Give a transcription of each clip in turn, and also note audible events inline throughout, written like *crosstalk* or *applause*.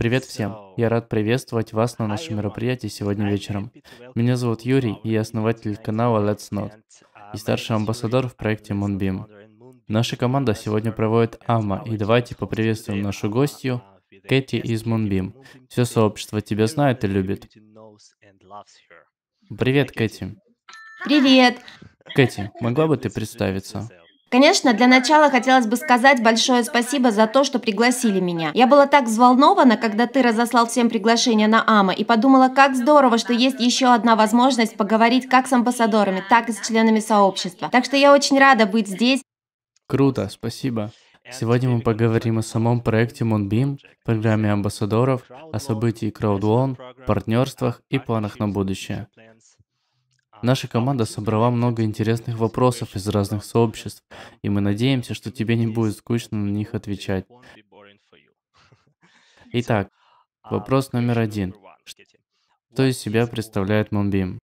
Привет всем! Я рад приветствовать вас на нашем мероприятии сегодня вечером. Меня зовут Юрий, и я основатель канала Let's Not и старший амбассадор в проекте Moonbeam. Наша команда сегодня проводит АМА, и давайте поприветствуем нашу гостью Кэти из Moonbeam. Все сообщество тебя знает и любит. Привет, Кэти. Привет. Кэти, могла бы ты представиться? Конечно, для начала хотелось бы сказать большое спасибо за то, что пригласили меня. Я была так взволнована, когда ты разослал всем приглашение на АМА и подумала, как здорово, что есть еще одна возможность поговорить как с амбассадорами, так и с членами сообщества. Так что я очень рада быть здесь. Круто, спасибо. Сегодня мы поговорим о самом проекте Moonbeam, программе амбассадоров, о событии Crowdloan, партнерствах и планах на будущее. Наша команда собрала много интересных вопросов из разных сообществ, и мы надеемся, что тебе не будет скучно на них отвечать. Итак, вопрос номер один. Что из себя представляет Moonbeam?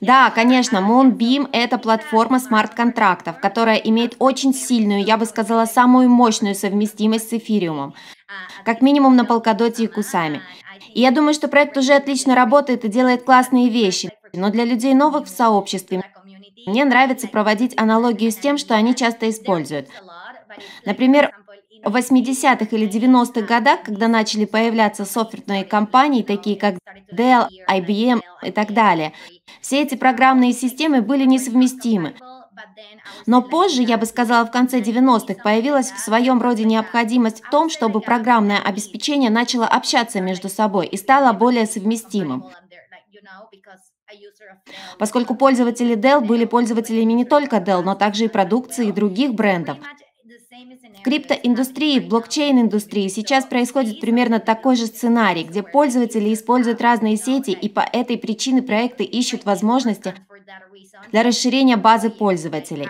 Да, конечно, Moonbeam – это платформа смарт-контрактов, которая имеет очень сильную, я бы сказала, самую мощную совместимость с эфириумом, как минимум на Polkadot и Кусами. И я думаю, что проект уже отлично работает и делает классные вещи. Но для людей новых в сообществе мне нравится проводить аналогию с тем, что они часто используют. Например, в 80-х или 90-х годах, когда начали появляться софтверные компании, такие как Dell, IBM и так далее, все эти программные системы были несовместимы. Но позже, я бы сказала, в конце 90-х появилась в своем роде необходимость в том, чтобы программное обеспечение начало общаться между собой и стало более совместимым. Поскольку пользователи Dell были пользователями не только Dell, но также и продукции и других брендов. В криптоиндустрии, в блокчейн-индустрии сейчас происходит примерно такой же сценарий, где пользователи используют разные сети и по этой причине проекты ищут возможности для расширения базы пользователей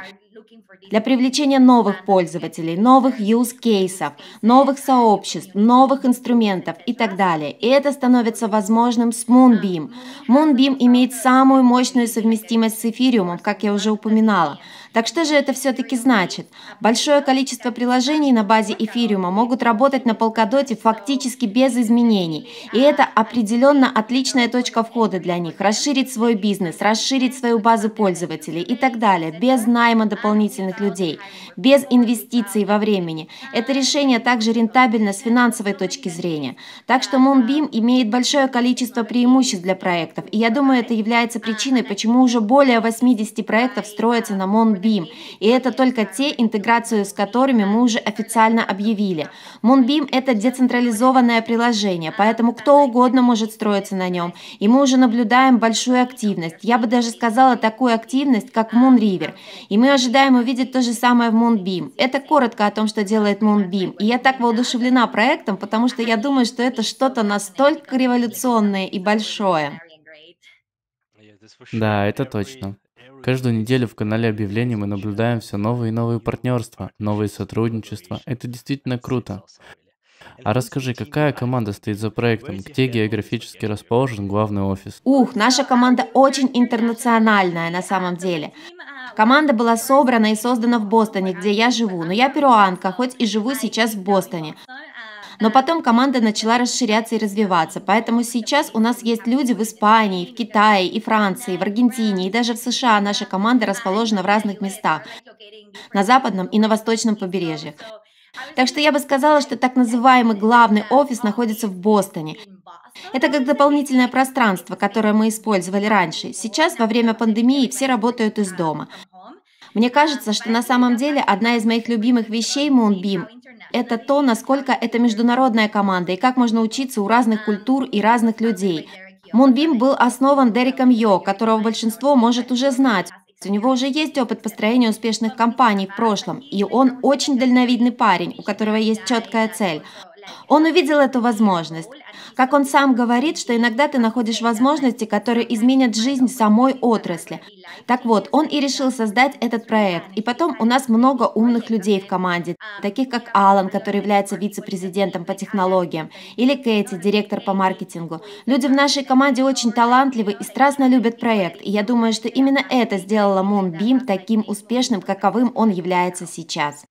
для привлечения новых пользователей, новых use кейсов новых сообществ, новых инструментов и так далее. И это становится возможным с Moonbeam. Moonbeam имеет самую мощную совместимость с эфириумом, как я уже упоминала. Так что же это все-таки значит? Большое количество приложений на базе эфириума могут работать на полкодоте фактически без изменений. И это определенно отличная точка входа для них. Расширить свой бизнес, расширить свою базу пользователей и так далее, без найма дополнительных обслуживать людей, без инвестиций во времени. Это решение также рентабельно с финансовой точки зрения. Так что Moonbeam имеет большое количество преимуществ для проектов, и я думаю, это является причиной, почему уже более 80 проектов строятся на Moonbeam, и это только те, интеграцию с которыми мы уже официально объявили. Moonbeam – это децентрализованное приложение, поэтому кто угодно может строиться на нем, и мы уже наблюдаем большую активность. Я бы даже сказала такую активность, как Moon River, и мы ожидаем увидеть будет то же самое в Moonbeam. Это коротко о том, что делает Moonbeam. И я так воодушевлена проектом, потому что я думаю, что это что-то настолько революционное и большое. Да, это точно. Каждую неделю в канале объявлений мы наблюдаем все новые и новые партнерства, новые сотрудничества. Это действительно круто. А расскажи, какая команда стоит за проектом? Где географически расположен главный офис? Ух, наша команда очень интернациональная на самом деле. Команда была собрана и создана в Бостоне, где я живу, но я перуанка, хоть и живу сейчас в Бостоне. Но потом команда начала расширяться и развиваться, поэтому сейчас у нас есть люди в Испании, в Китае и Франции, в Аргентине и даже в США наша команда расположена в разных местах, на западном и на восточном побережьях. Так что я бы сказала, что так называемый главный офис находится в Бостоне. Это как дополнительное пространство, которое мы использовали раньше. Сейчас, во время пандемии, все работают из дома. Мне кажется, что на самом деле одна из моих любимых вещей Moonbeam – это то, насколько это международная команда и как можно учиться у разных культур и разных людей. Moonbeam был основан Дериком Йо, которого большинство может уже знать. У него уже есть опыт построения успешных компаний в прошлом, и он очень дальновидный парень, у которого есть четкая цель – он увидел эту возможность. Как он сам говорит, что иногда ты находишь возможности, которые изменят жизнь самой отрасли. Так вот, он и решил создать этот проект. И потом у нас много умных людей в команде, таких как Алан, который является вице-президентом по технологиям, или Кэти, директор по маркетингу. Люди в нашей команде очень талантливы и страстно любят проект. И я думаю, что именно это сделало Moonbeam таким успешным, каковым он является сейчас.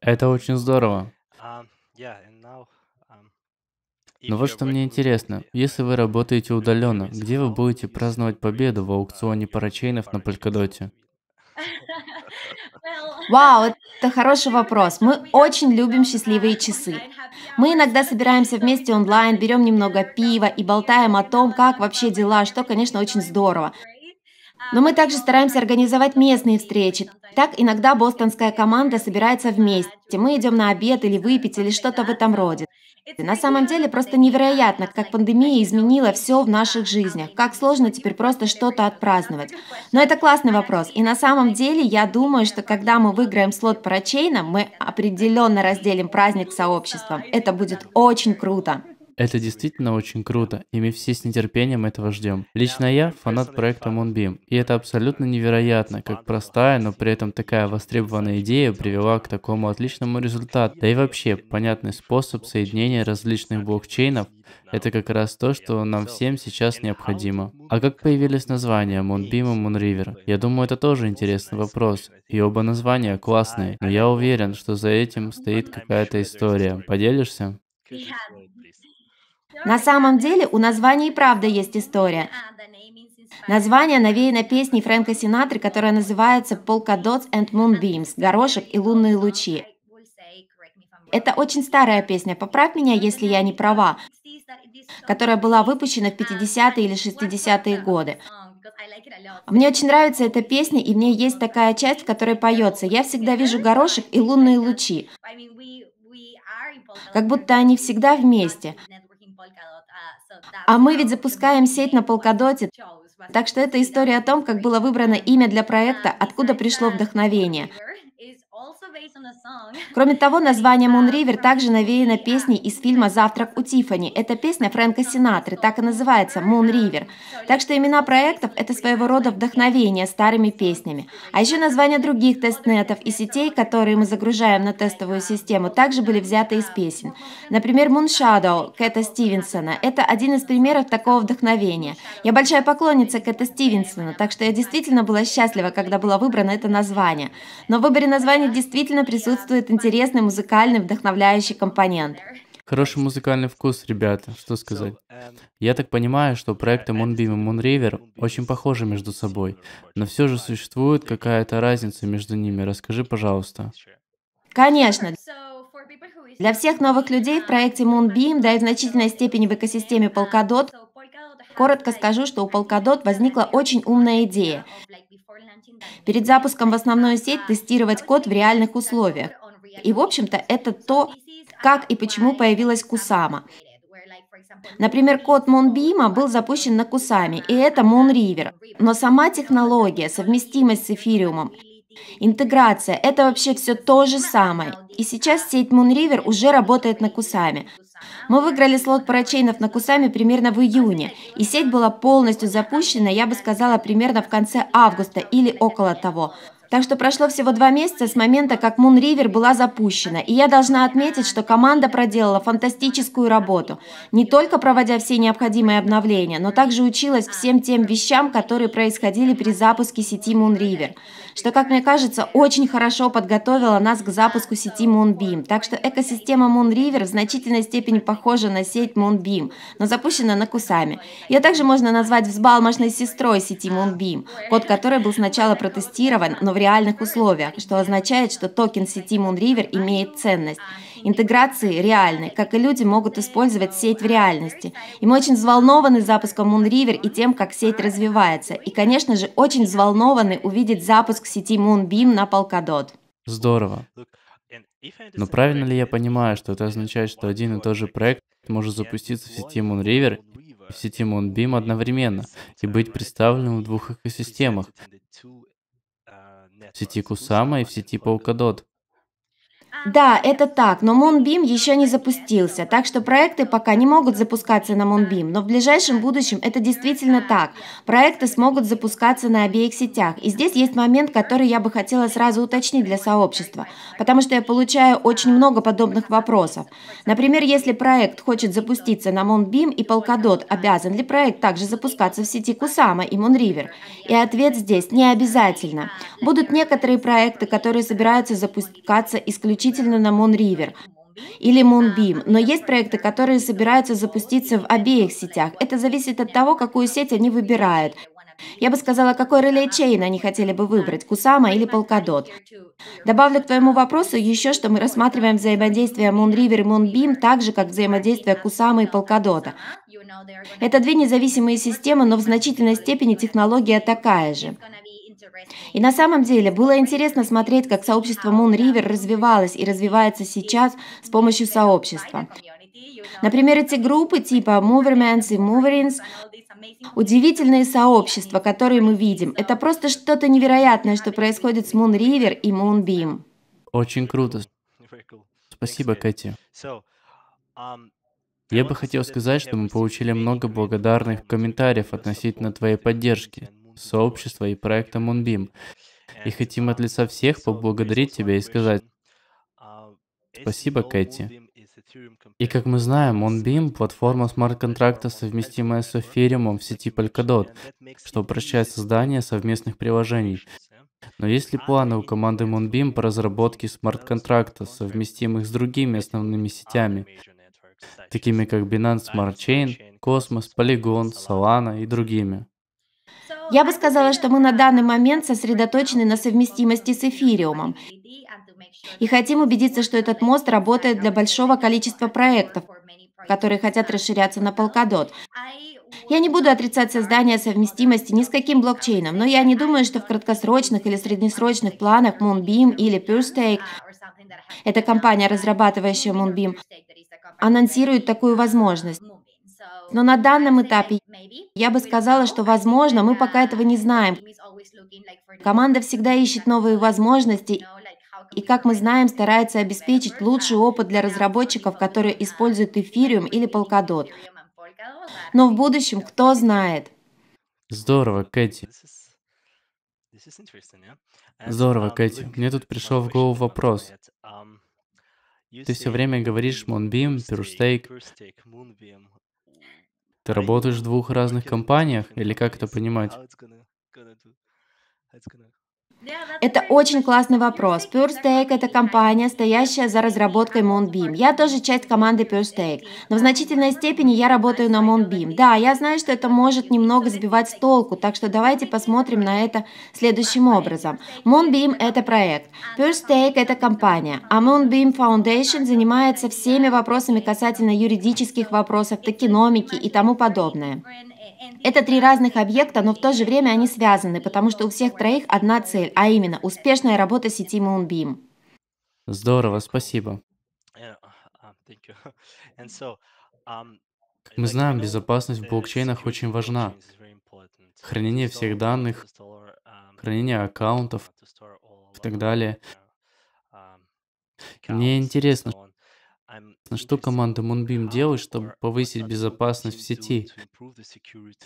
Это очень здорово. А, Um, Но вот что мне интересно, если вы um, работаете удаленно, где вы будете праздновать победу в uh, аукционе парачейнов на Палькодоте? *laughs* Вау, это хороший вопрос. Мы очень любим счастливые часы. Мы иногда собираемся вместе онлайн, берем немного пива и болтаем о том, как вообще дела, что, конечно, очень здорово. Но мы также стараемся организовать местные встречи. Так иногда бостонская команда собирается вместе. Мы идем на обед или выпить или что-то в этом роде. На самом деле просто невероятно, как пандемия изменила все в наших жизнях, как сложно теперь просто что-то отпраздновать. Но это классный вопрос, и на самом деле я думаю, что когда мы выиграем слот парачейна, мы определенно разделим праздник сообществом. Это будет очень круто. Это действительно очень круто, и мы все с нетерпением этого ждем. Лично я фанат проекта Moonbeam, и это абсолютно невероятно, как простая, но при этом такая востребованная идея привела к такому отличному результату. Да и вообще, понятный способ соединения различных блокчейнов — это как раз то, что нам всем сейчас необходимо. А как появились названия Moonbeam и Moonriver? Я думаю, это тоже интересный вопрос. И оба названия классные, но я уверен, что за этим стоит какая-то история. Поделишься? На самом деле у названия и правда есть история. Название навеяно песней Фрэнка Синатры, которая называется «Polka dots and moonbeams» – «Горошек и лунные лучи». Это очень старая песня, поправь меня, если я не права, которая была выпущена в 50-е или 60-е годы. Мне очень нравится эта песня, и в ней есть такая часть, в которой поется «Я всегда вижу горошек и лунные лучи», как будто они всегда вместе. А мы ведь запускаем сеть на Полкадоте, так что это история о том, как было выбрано имя для проекта, откуда пришло вдохновение. Кроме того, название Moon River также навеяно песней из фильма «Завтрак у Тиффани». Это песня Фрэнка Синатры, так и называется «Moon River». Так что имена проектов – это своего рода вдохновение старыми песнями. А еще названия других тестнетов и сетей, которые мы загружаем на тестовую систему, также были взяты из песен. Например, Moon Shadow Кэта Стивенсона – это один из примеров такого вдохновения. Я большая поклонница Кэта Стивенсона, так что я действительно была счастлива, когда было выбрано это название. Но в выборе названий действительно действительно присутствует интересный музыкальный вдохновляющий компонент. Хороший музыкальный вкус, ребята, что сказать. Я так понимаю, что проекты Moonbeam и Moonriver очень похожи между собой, но все же существует какая-то разница между ними. Расскажи, пожалуйста. Конечно. Для всех новых людей в проекте Moonbeam, да и в значительной степени в экосистеме Polkadot, коротко скажу, что у Polkadot возникла очень умная идея. Перед запуском в основную сеть тестировать код в реальных условиях. И, в общем-то, это то, как и почему появилась Кусама. Например, код Moonbeam был запущен на Кусами, и это Moonriver. Но сама технология, совместимость с эфириумом, интеграция – это вообще все то же самое. И сейчас сеть Moonriver уже работает на Кусами – мы выиграли слот парачейнов на Кусами примерно в июне, и сеть была полностью запущена, я бы сказала, примерно в конце августа или около того. Так что прошло всего два месяца с момента, как Moon River была запущена, и я должна отметить, что команда проделала фантастическую работу, не только проводя все необходимые обновления, но также училась всем тем вещам, которые происходили при запуске сети Moon River, что, как мне кажется, очень хорошо подготовило нас к запуску сети Moonbeam. Так что экосистема Moon River в значительной степени похожа на сеть Moonbeam, но запущена на кусами. Ее также можно назвать взбалмошной сестрой сети Moonbeam, код которой был сначала протестирован, но в реальных условиях, что означает, что токен сети Moonriver имеет ценность. Интеграции реальны, как и люди могут использовать сеть в реальности. И мы очень взволнованы запуском Moonriver и тем, как сеть развивается. И, конечно же, очень взволнованы увидеть запуск сети Moonbeam на Polkadot. Здорово. Но правильно ли я понимаю, что это означает, что один и тот же проект может запуститься в сети Moonriver в сети Moonbeam одновременно и быть представленным в двух экосистемах в сети Кусама и в сети Polkadot. Да, это так, но Moonbeam еще не запустился, так что проекты пока не могут запускаться на Moonbeam, но в ближайшем будущем это действительно так. Проекты смогут запускаться на обеих сетях. И здесь есть момент, который я бы хотела сразу уточнить для сообщества, потому что я получаю очень много подобных вопросов. Например, если проект хочет запуститься на Moonbeam и Polkadot, обязан ли проект также запускаться в сети Kusama и Moonriver? И ответ здесь – не обязательно. Будут некоторые проекты, которые собираются запускаться исключительно исключительно на Moon или Moonbeam, но есть проекты, которые собираются запуститься в обеих сетях. Это зависит от того, какую сеть они выбирают. Я бы сказала, какой релей-чейн они хотели бы выбрать, Кусама или Полкадот. Добавлю к твоему вопросу еще, что мы рассматриваем взаимодействие Moonriver и Moonbeam так же, как взаимодействие Кусама и Полкадота. Это две независимые системы, но в значительной степени технология такая же. И на самом деле было интересно смотреть, как сообщество Moon River развивалось и развивается сейчас с помощью сообщества. Например, эти группы типа Moverments и Moverins Удивительные сообщества, которые мы видим, это просто что-то невероятное, что происходит с Moon River и Moon Beam. Очень круто. Спасибо, Кэти. Я бы хотел сказать, что мы получили много благодарных комментариев относительно твоей поддержки сообщества и проекта Moonbeam. И хотим от uh, лица всех поблагодарить тебя и сказать uh, спасибо, Кэти. И как мы знаем, Moonbeam — платформа смарт-контракта, совместимая с эфириумом в сети Polkadot, что упрощает создание совместных приложений. Но есть ли планы у команды Moonbeam по разработке смарт-контракта, совместимых с другими основными сетями, такими как Binance Smart Chain, Cosmos, Polygon, Solana и другими? Я бы сказала, что мы на данный момент сосредоточены на совместимости с эфириумом и хотим убедиться, что этот мост работает для большого количества проектов, которые хотят расширяться на Polkadot. Я не буду отрицать создание совместимости ни с каким блокчейном, но я не думаю, что в краткосрочных или среднесрочных планах Moonbeam или PureStake, это компания, разрабатывающая Moonbeam, анонсирует такую возможность. Но на данном этапе я бы сказала, что, возможно, мы пока этого не знаем. Команда всегда ищет новые возможности и, как мы знаем, старается обеспечить лучший опыт для разработчиков, которые используют эфириум или полкадот. Но в будущем кто знает. Здорово, Кэти. Здорово, um, Кэти. Мне тут пришел в голову вопрос. Um, Ты все время говоришь Moonbeam, Pure ты работаешь в двух разных компаниях, или как это понимать? Это очень классный вопрос. PureStake – это компания, стоящая за разработкой Moonbeam. Я тоже часть команды PureStake, но в значительной степени я работаю на Moonbeam. Да, я знаю, что это может немного сбивать с толку, так что давайте посмотрим на это следующим образом. Moonbeam – это проект, PureStake – это компания, а Moonbeam Foundation занимается всеми вопросами касательно юридических вопросов, токеномики и тому подобное. Это три разных объекта, но в то же время они связаны, потому что у всех троих одна цель, а именно успешная работа сети Moonbeam. Здорово, спасибо. Э, а, *laughs* um, мы знаем, безопасность в блокчейнах очень важна. Хранение всех данных, um, хранение аккаунтов и так далее. Uh, um, Мне интересно, на Что команда Moonbeam делает, чтобы повысить безопасность в сети?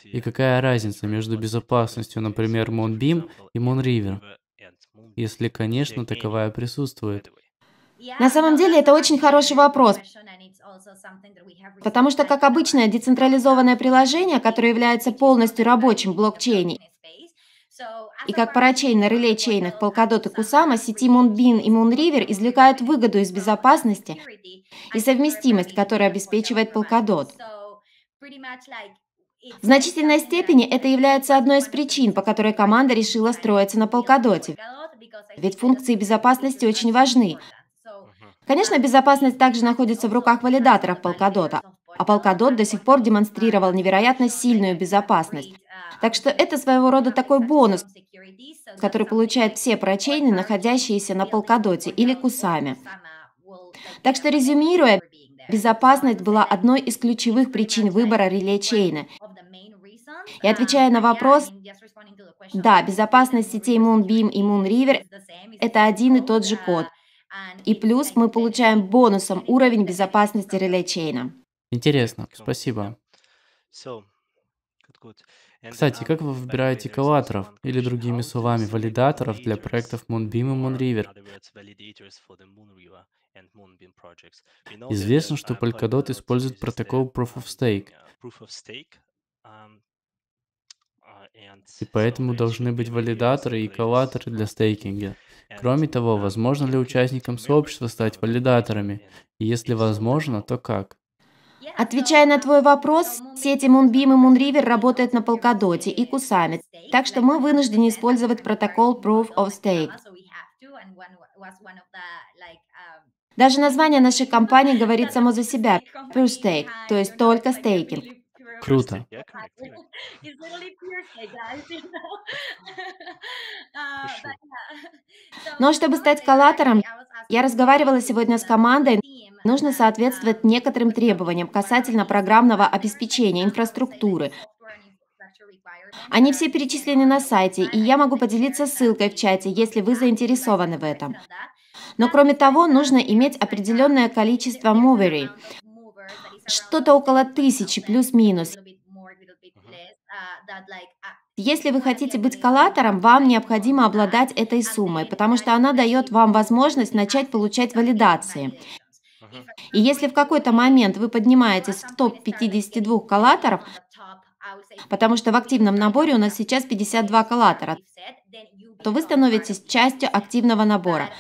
И какая разница между безопасностью, например, Moonbeam и Moonriver? Если, конечно, таковая присутствует. На самом деле это очень хороший вопрос, потому что, как обычное децентрализованное приложение, которое является полностью рабочим в блокчейне, и как парачей на реле чейнах Полкадот Кусама, сети Мунбин и Мунривер извлекают выгоду из безопасности и совместимость, которая обеспечивает Полкадот. В значительной степени это является одной из причин, по которой команда решила строиться на Полкадоте. Ведь функции безопасности очень важны. Конечно, безопасность также находится в руках валидаторов Полкадота а полкадот до сих пор демонстрировал невероятно сильную безопасность. Так что это своего рода такой бонус, который получают все парачейны, находящиеся на полкадоте или кусами. Так что резюмируя, безопасность была одной из ключевых причин выбора реле-чейна. И отвечая на вопрос, да, безопасность сетей Moonbeam и Moonriver – это один и тот же код. И плюс мы получаем бонусом уровень безопасности реле-чейна. Интересно, спасибо. Кстати, а, как вы выбираете коллаторов, или другими словами, валидаторов для проектов э, Moonbeam и Moonriver? Известно, что Polkadot использует протокол Proof of Stake. Um, uh, и поэтому должны быть валидаторы и коллаторы для стейкинга. Кроме того, um, возможно ли участникам сообщества стать uh, валидаторами? И если возможно, то как? Отвечая на твой вопрос, сети Moonbeam и Moonriver работают на полкадоте и Kusamit, так что мы вынуждены использовать протокол Proof of Stake. Даже название нашей компании говорит само за себя – Proof Stake, то есть только стейкинг. Круто. *laughs* Но чтобы стать коллатором, я разговаривала сегодня с командой, нужно соответствовать uh, некоторым требованиям касательно программного обеспечения инфраструктуры. Они все перечислены на сайте, и я могу поделиться ссылкой в чате, если вы заинтересованы в этом. Но кроме того, нужно иметь определенное количество моверей что-то около тысячи плюс-минус. Если вы хотите быть коллатором, вам необходимо обладать этой суммой, потому что она дает вам возможность начать получать валидации. И если в какой-то момент вы поднимаетесь в топ 52 коллаторов, потому что в активном наборе у нас сейчас 52 коллатора, то вы становитесь частью активного набора.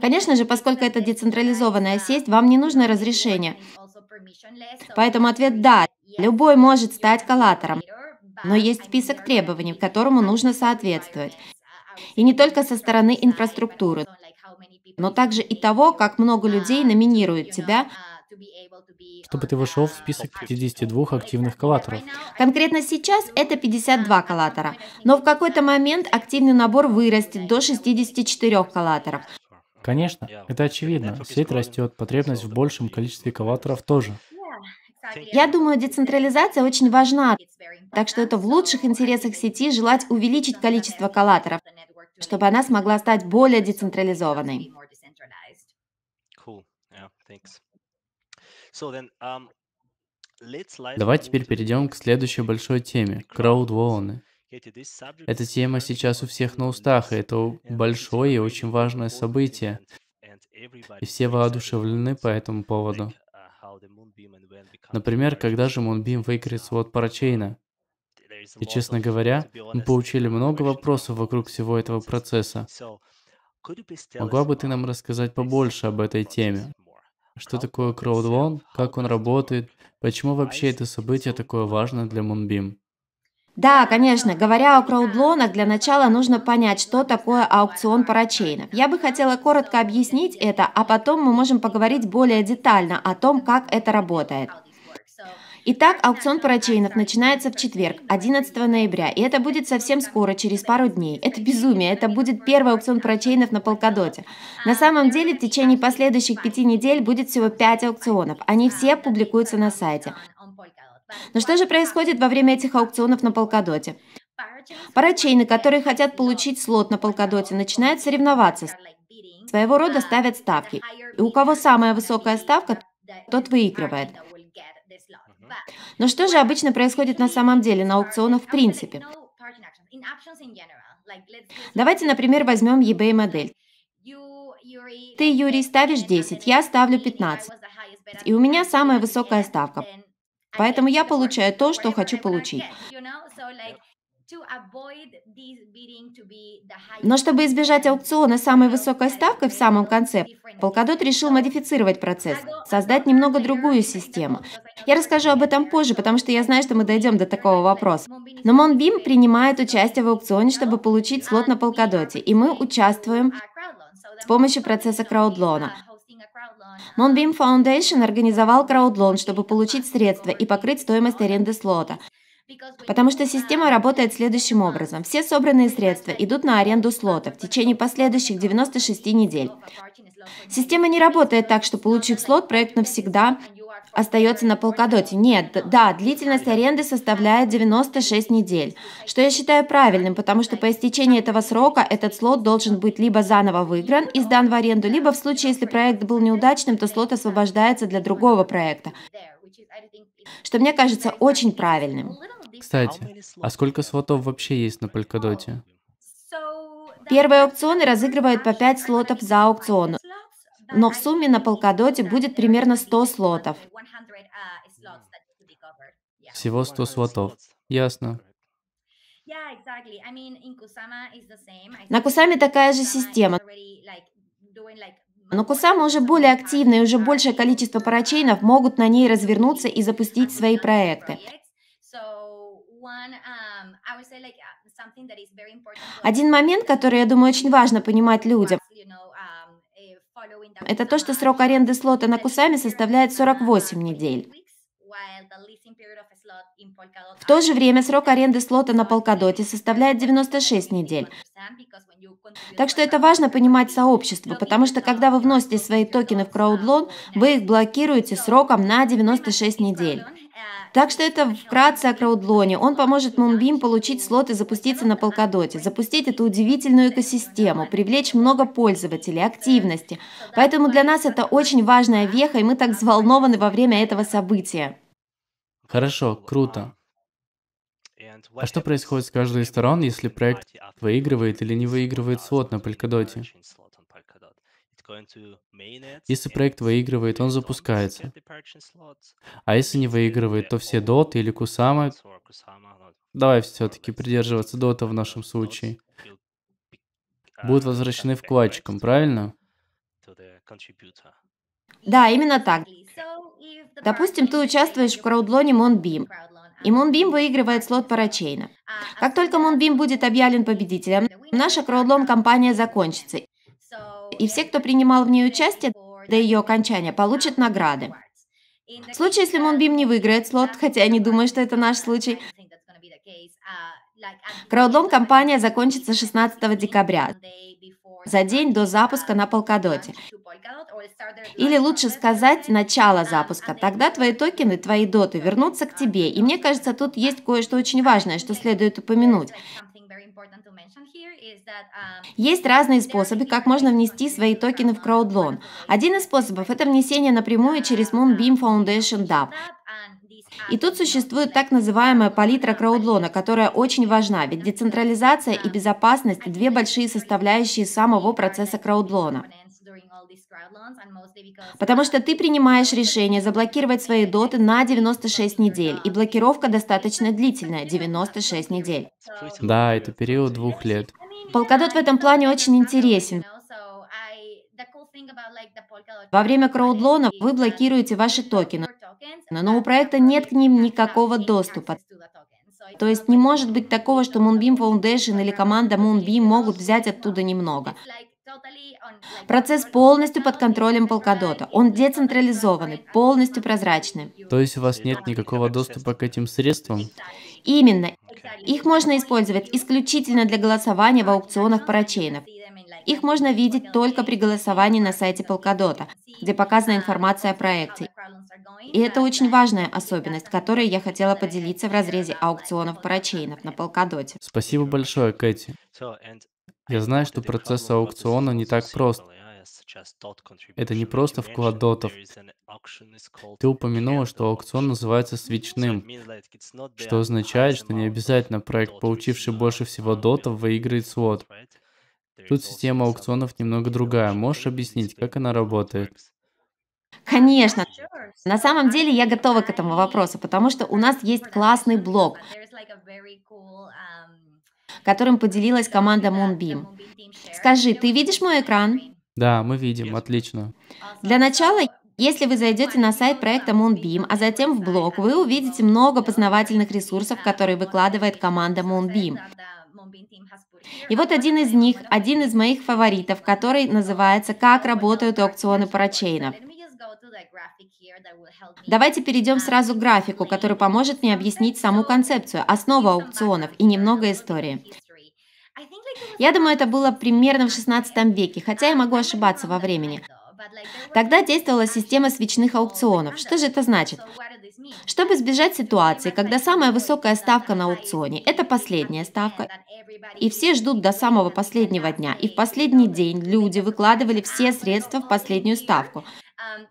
Конечно же, поскольку это децентрализованная сеть, вам не нужно разрешение. Поэтому ответ «да». Любой может стать коллатором, но есть список требований, которому нужно соответствовать. И не только со стороны инфраструктуры, но также и того, как много людей uh, номинируют тебя, uh, чтобы ты uh, вошел в список 52 активных коллаторов. Конкретно сейчас это 52 коллатора, но в какой-то момент активный набор вырастет до 64 коллаторов – Конечно, это очевидно. Сеть растет, потребность в большем количестве экваторов тоже. Я думаю, децентрализация очень важна, так что это в лучших интересах сети желать увеличить количество коллаторов, чтобы она смогла стать более децентрализованной. Um, Давай теперь перейдем к следующей большой теме – краудволны. Эта тема сейчас у всех на устах, и это большое и очень важное событие. И все воодушевлены по этому uh, поводу. Например, когда же Мунбим выиграет uh, свод парачейна? И, честно говоря, мы получили много вопросов вокруг всего этого процесса. Могла бы ты нам рассказать побольше об этой теме? Что такое краудвон, как он работает, почему вообще это событие такое важно для Мунбим? Да, конечно, говоря о краудлонах, для начала нужно понять, что такое аукцион парачейнов. Я бы хотела коротко объяснить это, а потом мы можем поговорить более детально о том, как это работает. Итак, аукцион парачейнов начинается в четверг, 11 ноября, и это будет совсем скоро, через пару дней. Это безумие, это будет первый аукцион парачейнов на Полкадоте. На самом деле, в течение последующих пяти недель будет всего пять аукционов, они все публикуются на сайте. Но что же происходит во время этих аукционов на Полкадоте? Парачейны, которые хотят получить слот на Полкадоте, начинают соревноваться. Своего рода ставят ставки. И у кого самая высокая ставка, тот выигрывает. Но что же обычно происходит на самом деле на аукционах в принципе? Давайте, например, возьмем eBay модель. Ты, Юрий, ставишь 10, я ставлю 15. И у меня самая высокая ставка. Поэтому я получаю то, что хочу получить. Но чтобы избежать аукциона самой высокой ставкой в самом конце, Полкадот решил модифицировать процесс, создать немного другую систему. Я расскажу об этом позже, потому что я знаю, что мы дойдем до такого вопроса. Но Монбим принимает участие в аукционе, чтобы получить слот um, на Полкадоте, и мы участвуем с помощью процесса краудлона. Монбим Foundation организовал краудлон, чтобы получить средства и покрыть стоимость аренды слота. Потому что система работает следующим образом. Все собранные средства идут на аренду слота в течение последующих 96 недель. Система не работает так, что получив слот, проект навсегда остается на полкадоте. Нет, да, длительность аренды составляет 96 недель, что я считаю правильным, потому что по истечении этого срока этот слот должен быть либо заново выигран и сдан в аренду, либо в случае, если проект был неудачным, то слот освобождается для другого проекта, что мне кажется очень правильным. Кстати, а сколько слотов вообще есть на Полькадоте? Первые аукционы разыгрывают по 5 слотов за аукцион но в сумме на полкадоте будет примерно 100 слотов. Всего 100 слотов. Ясно. На Кусаме такая же система. Но Кусама уже более активна и уже большее количество парачейнов могут на ней развернуться и запустить свои проекты. Один момент, который, я думаю, очень важно понимать людям. Это то, что срок аренды слота на Кусами составляет 48 недель. В то же время срок аренды слота на Полкадоте составляет 96 недель. Так что это важно понимать сообщество, потому что когда вы вносите свои токены в краудлон, вы их блокируете сроком на 96 недель. Так что это вкратце о краудлоне. Он поможет Мумбим получить слот и запуститься на Полкадоте, запустить эту удивительную экосистему, привлечь много пользователей, активности. Поэтому для нас это очень важная веха, и мы так взволнованы во время этого события. Хорошо, круто. А что происходит с каждой из сторон, если проект выигрывает или не выигрывает слот на Полькадоте? Если проект выигрывает, он запускается. А если не выигрывает, то все доты или кусамы... Давай все-таки придерживаться дота в нашем случае. Будут uh, возвращены вкладчикам, правильно? Да, именно так. Допустим, ты участвуешь в краудлоне Монбим, и Монбим выигрывает слот парачейна. Uh, как только Монбим будет объявлен победителем, наша краудлон-компания закончится, и все, кто принимал в ней участие до ее окончания, получат награды. В случае, если Мунбим не выиграет слот, хотя я не думаю, что это наш случай, краудон-компания закончится 16 декабря, за день до запуска на Полкадоте. Или лучше сказать, начало запуска. Тогда твои токены, твои доты вернутся к тебе. И мне кажется, тут есть кое-что очень важное, что следует упомянуть. Um, Есть разные способы, как можно внести свои токены в краудлон. Один из способов – это внесение напрямую через Moonbeam um, Foundation DApp. Um, и тут существует так называемая палитра краудлона, которая очень важна, ведь децентрализация и безопасность – две большие составляющие самого процесса краудлона. Потому что ты принимаешь решение заблокировать свои доты на 96 недель, и блокировка достаточно длительная, 96 недель. Да, это период двух лет. Полкодот в этом плане очень интересен. Во время краудлона вы блокируете ваши токены, но у проекта нет к ним никакого доступа. То есть не может быть такого, что Moonbeam Foundation или команда Moonbeam могут взять оттуда немного. Процесс полностью под контролем Полкадота. Он децентрализованный, полностью прозрачный. То есть у вас нет никакого доступа к этим средствам? Именно. Их можно использовать исключительно для голосования в аукционах парачейнов. Их можно видеть только при голосовании на сайте Полкадота, где показана информация о проекте. И это очень важная особенность, которой я хотела поделиться в разрезе аукционов парачейнов на Полкадоте. Спасибо большое, Кэти. Я знаю, что процесс аукциона не так прост. Это не просто вклад дотов. Ты упомянула, что аукцион называется свечным, что означает, что не обязательно проект, получивший больше всего дотов, выиграет слот. Тут система аукционов немного другая. Можешь объяснить, как она работает? Конечно. На самом деле я готова к этому вопросу, потому что у нас есть классный блог которым поделилась команда Moonbeam. Скажи, ты видишь мой экран? Да, мы видим, отлично. Для начала если вы зайдете на сайт проекта Moonbeam, а затем в блог, вы увидите много познавательных ресурсов, которые выкладывает команда Moonbeam. И вот один из них, один из моих фаворитов, который называется «Как работают аукционы парачейнов». Давайте перейдем сразу к графику, который поможет мне объяснить саму концепцию, основу аукционов и немного истории. Я думаю, это было примерно в 16 веке, хотя я um, могу ошибаться во времени. Тогда действовала система свечных oh, аукционов. Что же это значит? Чтобы избежать ситуации, когда самая высокая ставка на аукционе – это последняя ставка, и все ждут до самого последнего дня, и в последний день люди выкладывали все oh, средства в oh, последнюю ставку, Um,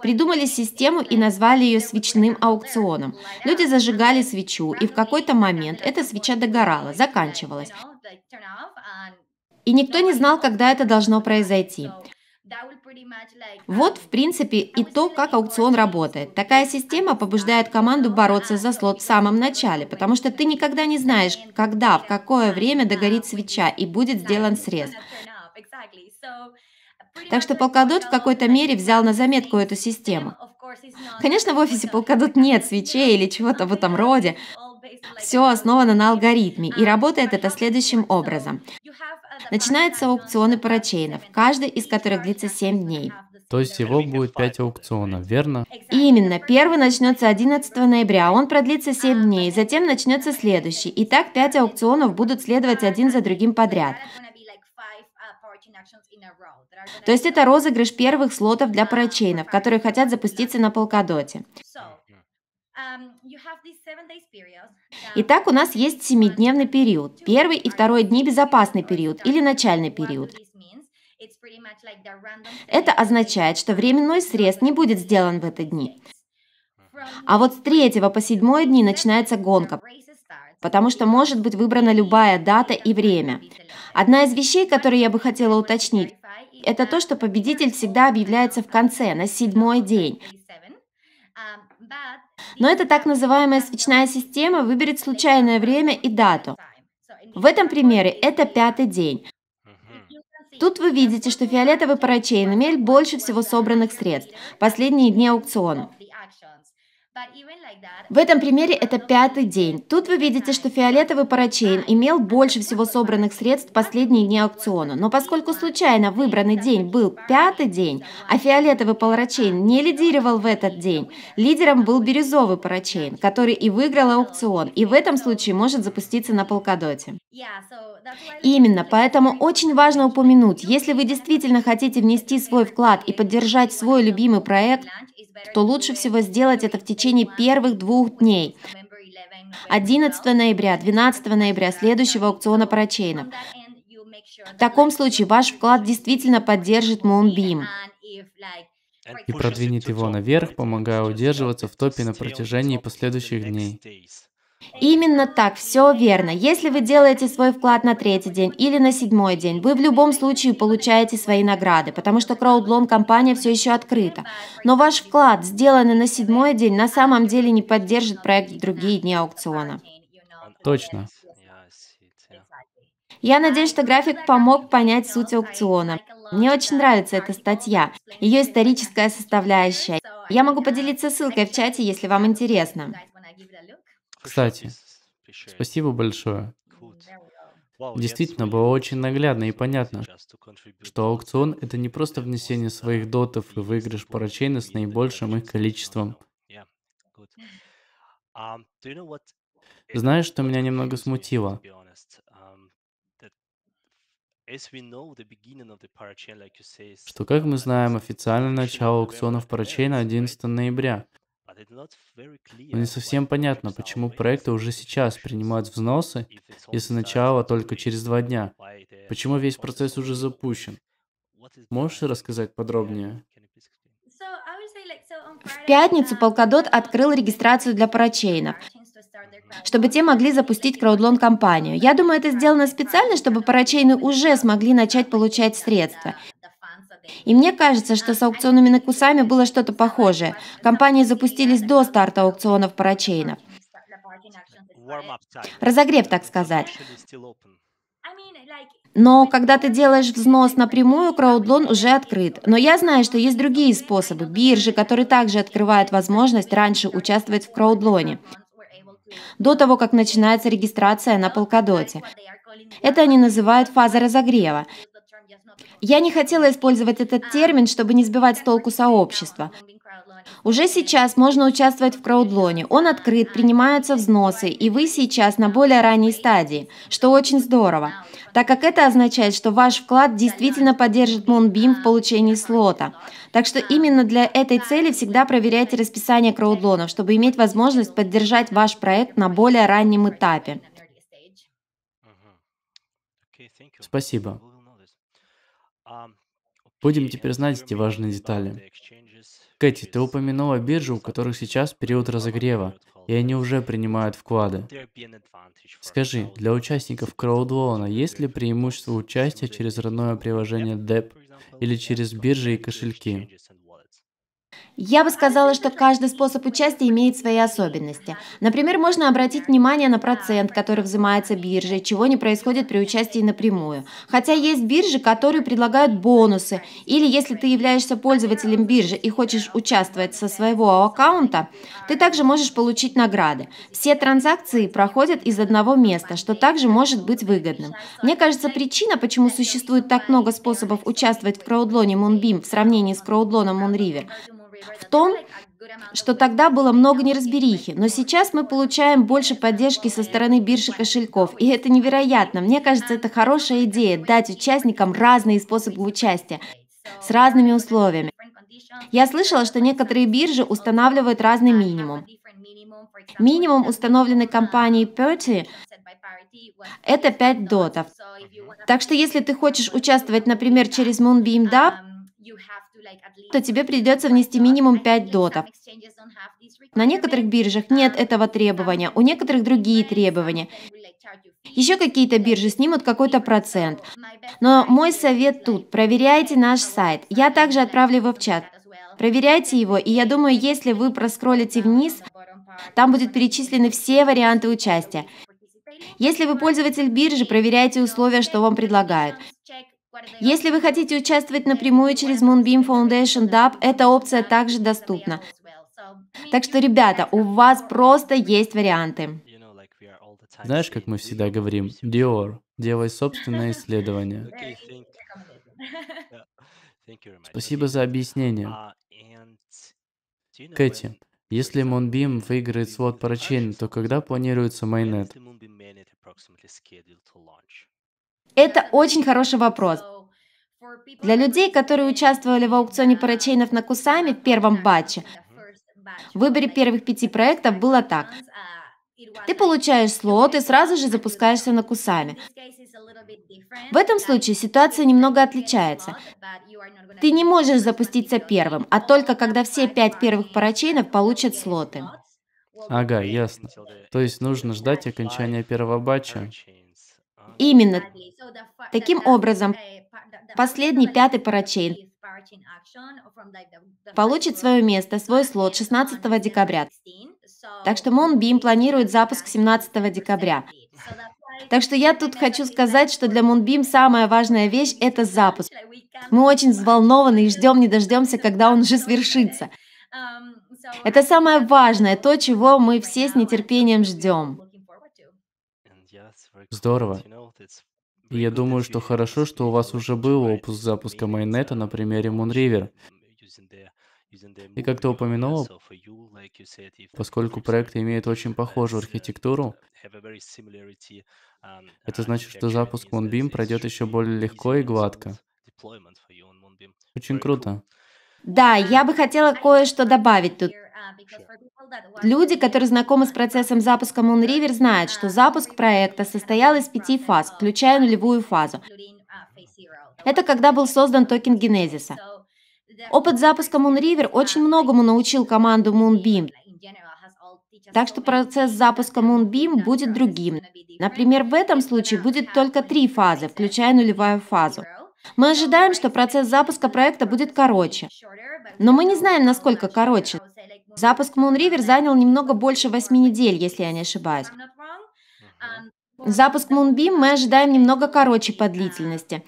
Придумали систему и назвали ее свечным аукционом. Люди зажигали свечу, и в какой-то момент эта свеча догорала, заканчивалась. И никто не знал, когда это должно произойти. Вот, um, в принципе, и то, как аукцион работает. Такая система побуждает команду бороться за слот в самом начале, потому что ты никогда не знаешь, когда, в какое время um, догорит свеча и будет сделан срез. Uh, так что Полкадот в какой-то мере взял на заметку эту систему. Конечно, в офисе Полкадот нет *laughs* свечей или *laughs* чего-то в этом роде. Все основано на алгоритме, и um, работает это следующим образом. Uh, Начинаются аукционы парачейнов, каждый из которых длится 7 дней. То есть его будет 5 аукционов, верно? Именно. Первый начнется 11 ноября, он продлится 7 дней, затем начнется следующий. И так 5 аукционов будут следовать один за другим подряд. То есть это розыгрыш первых слотов для ah, парачейнов, которые хотят запуститься на Полкадоте. Um, Итак, у нас есть семидневный период, первый и второй дни безопасный период или начальный период. Это означает, что временной срез не будет сделан в эти дни. А вот с третьего по седьмой дни начинается гонка потому что может быть выбрана любая дата и время. Одна из вещей, которую я бы хотела уточнить, это то, что победитель всегда объявляется в конце, на седьмой день. Но эта так называемая свечная система выберет случайное время и дату. В этом примере это пятый день. Тут вы видите, что фиолетовый парачейн имеет больше всего собранных средств последние дни аукциона. В этом примере это пятый день. Тут вы видите, что фиолетовый парачейн имел больше всего собранных средств последние дни аукциона. Но поскольку случайно выбранный день был пятый день, а фиолетовый парачейн не лидировал в этот день, лидером был бирюзовый парачейн, который и выиграл аукцион, и в этом случае может запуститься на полкадоте. Именно, поэтому очень важно упомянуть, если вы действительно хотите внести свой вклад и поддержать свой любимый проект, то лучше всего сделать это в течение первых двух дней. 11 ноября, 12 ноября следующего аукциона парачейнов. В таком случае ваш вклад действительно поддержит Moonbeam и продвинет его наверх, помогая удерживаться в топе на протяжении последующих дней. Именно так, все верно. Если вы делаете свой вклад на третий день или на седьмой день, вы в любом случае получаете свои награды, потому что краудлон компания все еще открыта. Но ваш вклад, сделанный на седьмой день, на самом деле не поддержит проект в другие дни аукциона. Точно. Я надеюсь, что график помог понять суть аукциона. Мне очень нравится эта статья, ее историческая составляющая. Я могу поделиться ссылкой в чате, если вам интересно. Кстати, спасибо большое. Действительно, было очень наглядно и понятно, что аукцион — это не просто внесение своих дотов и выигрыш парачейна с наибольшим их количеством. А, Знаешь, что меня немного смутило? Um, что, как мы знаем, официальное начало аукционов парачейна 11 ноября, но не совсем понятно, почему проекты уже сейчас принимают взносы, если начало только через два дня. Почему весь процесс уже запущен? Можешь рассказать подробнее? В пятницу uh, Polkadot открыл регистрацию для парачейнов, mm-hmm. чтобы те могли запустить краудлон-компанию. Я думаю, это сделано специально, чтобы парачейны уже смогли начать получать средства. И мне кажется, что с аукционами на Кусами было что-то похожее. Компании запустились до старта аукционов парачейнов. Разогрев, так сказать. Но когда ты делаешь взнос напрямую, краудлон уже открыт. Но я знаю, что есть другие способы, биржи, которые также открывают возможность раньше участвовать в краудлоне, до того, как начинается регистрация на Полкадоте. Это они называют фаза разогрева. Я не хотела использовать этот термин, чтобы не сбивать с толку сообщества. Уже сейчас можно участвовать в краудлоне. Он открыт, принимаются взносы, и вы сейчас на более ранней стадии, что очень здорово, так как это означает, что ваш вклад действительно поддержит Moonbeam в получении слота. Так что именно для этой цели всегда проверяйте расписание краудлонов, чтобы иметь возможность поддержать ваш проект на более раннем этапе. Спасибо. Будем теперь знать эти важные детали. Кэти, ты упомянула биржу, у которых сейчас период разогрева, и они уже принимают вклады. Скажи, для участников краудлоуна есть ли преимущество участия через родное приложение DEP или через биржи и кошельки? Я бы сказала, что каждый способ участия имеет свои особенности. Например, можно обратить внимание на процент, который взимается биржей, чего не происходит при участии напрямую. Хотя есть биржи, которые предлагают бонусы. Или если ты являешься пользователем биржи и хочешь участвовать со своего аккаунта, ты также можешь получить награды. Все транзакции проходят из одного места, что также может быть выгодным. Мне кажется, причина, почему существует так много способов участвовать в краудлоне Moonbeam в сравнении с краудлоном Moonriver, в том, что тогда было много неразберихи, но сейчас мы получаем больше поддержки со стороны биржи кошельков, и это невероятно. Мне кажется, это хорошая идея – дать участникам разные способы участия с разными условиями. Я слышала, что некоторые биржи устанавливают разный минимум. Минимум, установленный компанией Perty, это 5 дотов. Так что если ты хочешь участвовать, например, через Moonbeam DApp, то тебе придется внести минимум 5 дотов. На некоторых биржах нет um, этого требования, у некоторых другие требования. Еще какие-то биржи снимут какой-то процент. Но мой совет тут – проверяйте наш сайт. Я также отправлю его в чат. Проверяйте его, и я думаю, если вы проскролите вниз, там будут перечислены все варианты участия. Если вы пользователь биржи, проверяйте условия, что вам предлагают. Если вы хотите участвовать напрямую через Moonbeam Foundation DAP, эта опция также доступна. Так что, ребята, у вас просто есть варианты. Знаешь, как мы всегда говорим, Dior, делай собственное исследование. Спасибо за объяснение. Кэти, если Moonbeam выиграет слот парачейн, то когда планируется Mainnet? Это очень хороший вопрос. Для людей, которые участвовали в аукционе парачейнов на Кусами в первом батче, в выборе первых пяти проектов было так. Ты получаешь слот и сразу же запускаешься на Кусами. В этом случае ситуация немного отличается. Ты не можешь запуститься первым, а только когда все пять первых парачейнов получат слоты. Ага, ясно. То есть нужно ждать окончания первого батча. Именно таким образом последний пятый парачейн получит свое место, свой слот 16 декабря. Так что Монбим планирует запуск 17 декабря. Так что я тут хочу сказать, что для Мунбим самая важная вещь – это запуск. Мы очень взволнованы и ждем не дождемся, когда он же свершится. Um, это самое важное, то, чего мы все с нетерпением ждем. Здорово. я думаю, что хорошо, что у вас уже был опус запуска майонета на uh, примере Moonriver. И как ты упомянул, поскольку проект имеет очень похожую uh, архитектуру, uh, um, это значит, что запуск Moonbeam пройдет еще более легко и гладко. Очень круто. Да, я бы хотела кое-что добавить тут. Люди, которые знакомы с процессом запуска Moonriver, знают, uh, что запуск uh, проекта uh, состоял из пяти фаз, включая нулевую фазу. Это когда был создан токен генезиса. Опыт запуска Moonriver очень многому научил команду Moonbeam. Так что процесс запуска Moonbeam будет другим. Например, в этом случае будет только три фазы, включая нулевую фазу. Мы ожидаем, что процесс запуска проекта будет короче. Но мы не знаем, насколько короче. Запуск Moon River занял немного больше восьми недель, если я не ошибаюсь. Запуск Moonbeam мы ожидаем немного короче по длительности.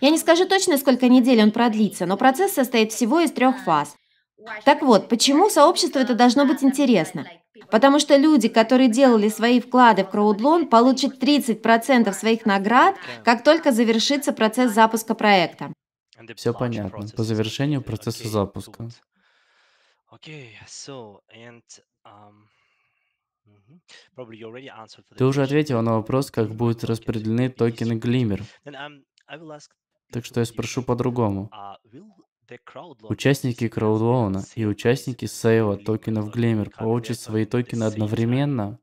Я не скажу точно, сколько недель он продлится, но процесс состоит всего из трех фаз. Так вот, почему сообществу это должно быть интересно? Потому что люди, которые делали свои вклады в краудлон, получат 30% своих наград, как только завершится процесс запуска проекта. Все понятно. По завершению процесса запуска. Um, Ты уже ответил на вопрос, как будут распределены токены Glimmer. Um, так что я спрошу по-другому. Uh, Участники краудлоуна и участники сейва токенов Glimmer получат свои токены одновременно.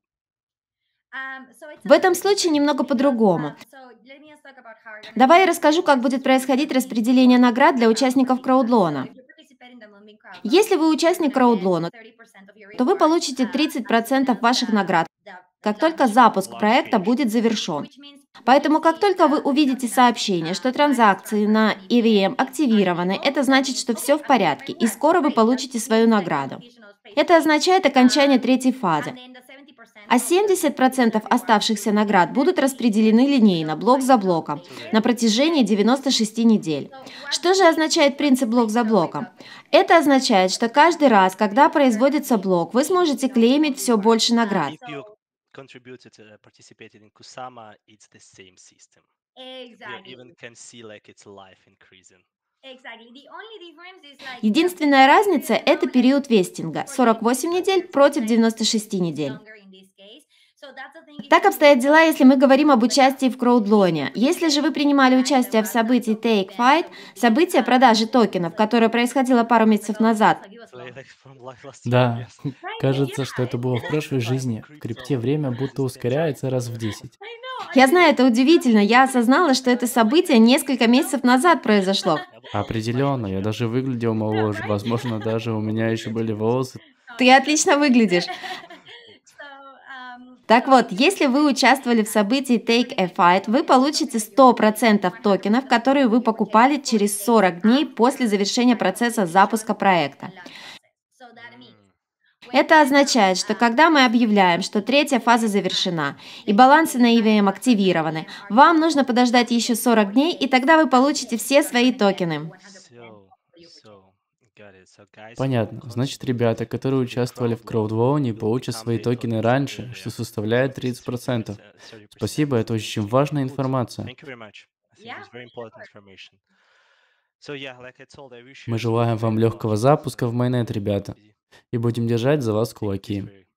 В этом случае немного по-другому. А, Давай я расскажу, как будет происходить распределение наград для участников краудлона. Если вы участник краудлона, то вы получите 30% а, а, ваших наград, как только запуск проекта будет завершен. Поэтому, как только вы увидите сообщение, что транзакции на EVM активированы, это значит, что все в порядке, и скоро вы получите свою награду. Это означает окончание третьей фазы. А 70% оставшихся наград будут распределены линейно, блок за блоком, на протяжении 96 недель. Что же означает принцип блок за блоком? Это означает, что каждый раз, когда производится блок, вы сможете клеймить все больше наград contributed uh, participated in Kusama, it's the same system. Exactly. You even can see like its life increasing. Единственная разница – это период вестинга – 48 недель против 96 недель. Так обстоят дела, если мы говорим об участии в краудлоне. Если же вы принимали участие в событии Take Fight, событие продажи токенов, которое происходило пару месяцев назад. Да, кажется, что это было в прошлой жизни. В крипте время будто ускоряется раз в 10. Я знаю, это удивительно. Я осознала, что это событие несколько месяцев назад произошло. Определенно, я даже выглядел моложе. Возможно, даже у меня еще были волосы. Ты отлично выглядишь. Так вот, если вы участвовали в событии Take a Fight, вы получите 100% токенов, которые вы покупали через 40 дней после завершения процесса запуска проекта. Это означает, что когда мы объявляем, что третья фаза завершена и балансы на EVM активированы, вам нужно подождать еще 40 дней, и тогда вы получите все свои токены. Понятно. Значит, ребята, которые участвовали в краудвоуне, получат свои токены раньше, что составляет 30%. Спасибо, это очень важная информация. Мы желаем вам легкого запуска в Майнет, ребята, и будем держать за вас кулаки.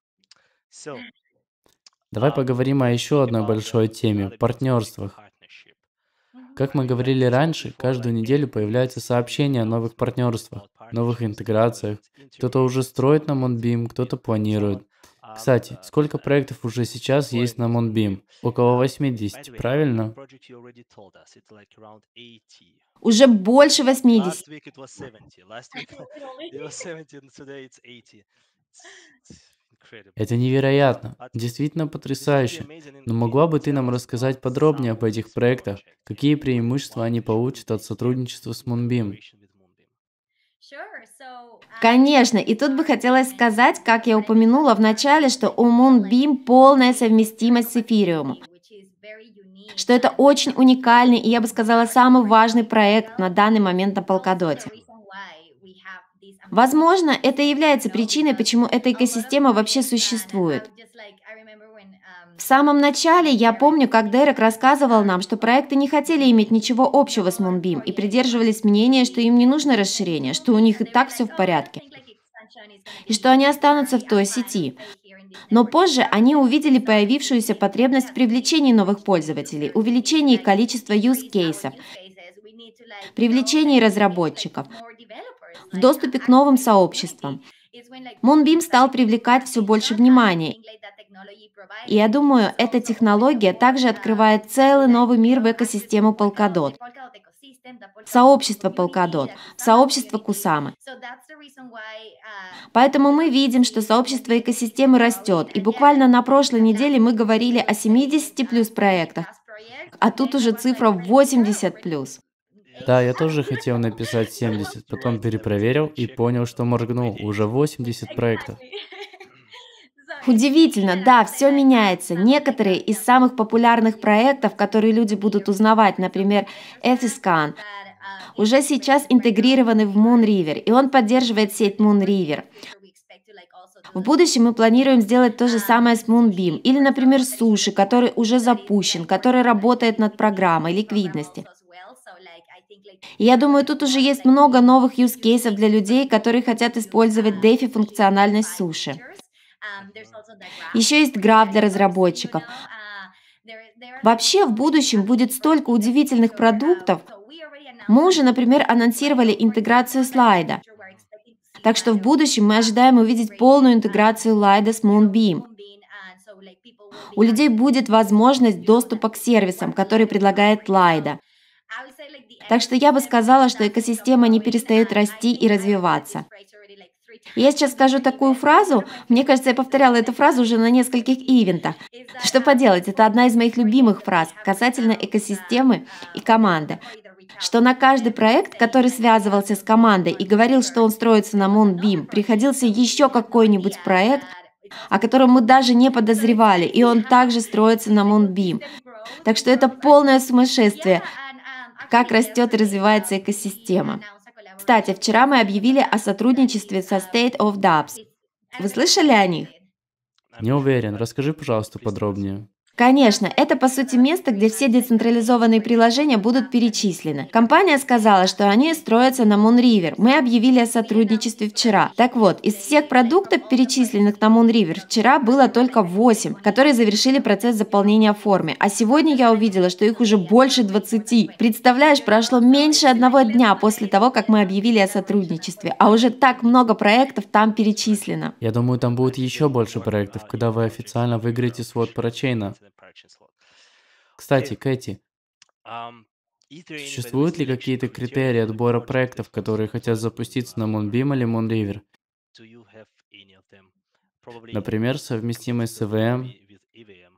Давай поговорим о еще одной большой теме – партнерствах. Как мы говорили раньше, каждую неделю появляются сообщения о новых партнерствах новых интеграциях. Кто-то уже строит на Монбим, кто-то планирует. Кстати, сколько проектов уже сейчас есть на Монбим? Около 80, правильно? Уже больше 80. Это невероятно, действительно потрясающе. Но могла бы ты нам рассказать подробнее об этих проектах? Какие преимущества они получат от сотрудничества с Moonbeam? Uh, Конечно, и тут бы хотелось сказать, как я упомянула в начале, что у Moonbeam полная совместимость с эфириумом что это очень уникальный и, я бы сказала, самый важный проект на данный момент на Полкадоте. Возможно, это является причиной, почему эта экосистема вообще существует. В самом начале я помню, как Дерек рассказывал нам, что проекты не хотели иметь ничего общего с Мунбим и придерживались мнения, что им не нужно расширение, что у них и так все в порядке, и что они останутся в той сети. Но позже они увидели появившуюся потребность в привлечении новых пользователей, увеличении количества use-кейсов, привлечении разработчиков, в доступе к новым сообществам. Мунбим стал привлекать все больше внимания, и я думаю, эта технология также открывает целый новый мир в экосистему Polkadot, в сообщество Polkadot, в сообщество Кусамы. Поэтому мы видим, что сообщество экосистемы растет. И буквально на прошлой неделе мы говорили о 70 плюс проектах, а тут уже цифра 80 плюс. Да, я тоже хотел написать 70, потом перепроверил и понял, что моргнул. Уже 80 проектов. Удивительно, да, все меняется. Некоторые из самых популярных проектов, которые люди будут узнавать, например, Ethiscan, уже сейчас интегрированы в Moon River, и он поддерживает сеть Moon River. В будущем мы планируем сделать то же самое с Moonbeam или, например, Суши, который уже запущен, который работает над программой ликвидности. И я думаю, тут уже есть много новых use cases для людей, которые хотят использовать DeFi функциональность суши. Еще есть граф для разработчиков. Uh, Вообще в будущем будет столько удивительных продуктов. Мы уже, например, анонсировали uh, интеграцию слайда. Так что в будущем мы ожидаем увидеть полную интеграцию лайда с Moonbeam. Uh, У людей будет возможность доступа к сервисам, которые предлагает Лайда. Так что я бы сказала, что экосистема не перестает расти и развиваться. Я сейчас скажу такую фразу, мне кажется, я повторяла эту фразу уже на нескольких ивентах. Что поделать, это одна из моих любимых фраз касательно экосистемы и команды что на каждый проект, который связывался с командой и говорил, что он строится на Moonbeam, приходился еще какой-нибудь проект, о котором мы даже не подозревали, и он также строится на Moonbeam. Так что это полное сумасшествие, как растет и развивается экосистема. Кстати, вчера мы объявили о сотрудничестве со State of Dubs. Вы слышали о них? Не уверен. Расскажи, пожалуйста, подробнее. Конечно, это по сути место, где все децентрализованные приложения будут перечислены. Компания сказала, что они строятся на Moon River. Мы объявили о сотрудничестве вчера. Так вот, из всех продуктов, перечисленных на Moon River, вчера было только 8, которые завершили процесс заполнения формы. А сегодня я увидела, что их уже больше 20. Представляешь, прошло меньше одного дня после того, как мы объявили о сотрудничестве, а уже так много проектов там перечислено. Я думаю, там будет еще больше проектов, когда вы официально выиграете свод парачейна. Кстати, эм, Кэти, существуют ли какие-то критерии отбора проектов, которые хотят запуститься на Moonbeam или Moonriver? Например, совместимость с EVM, e e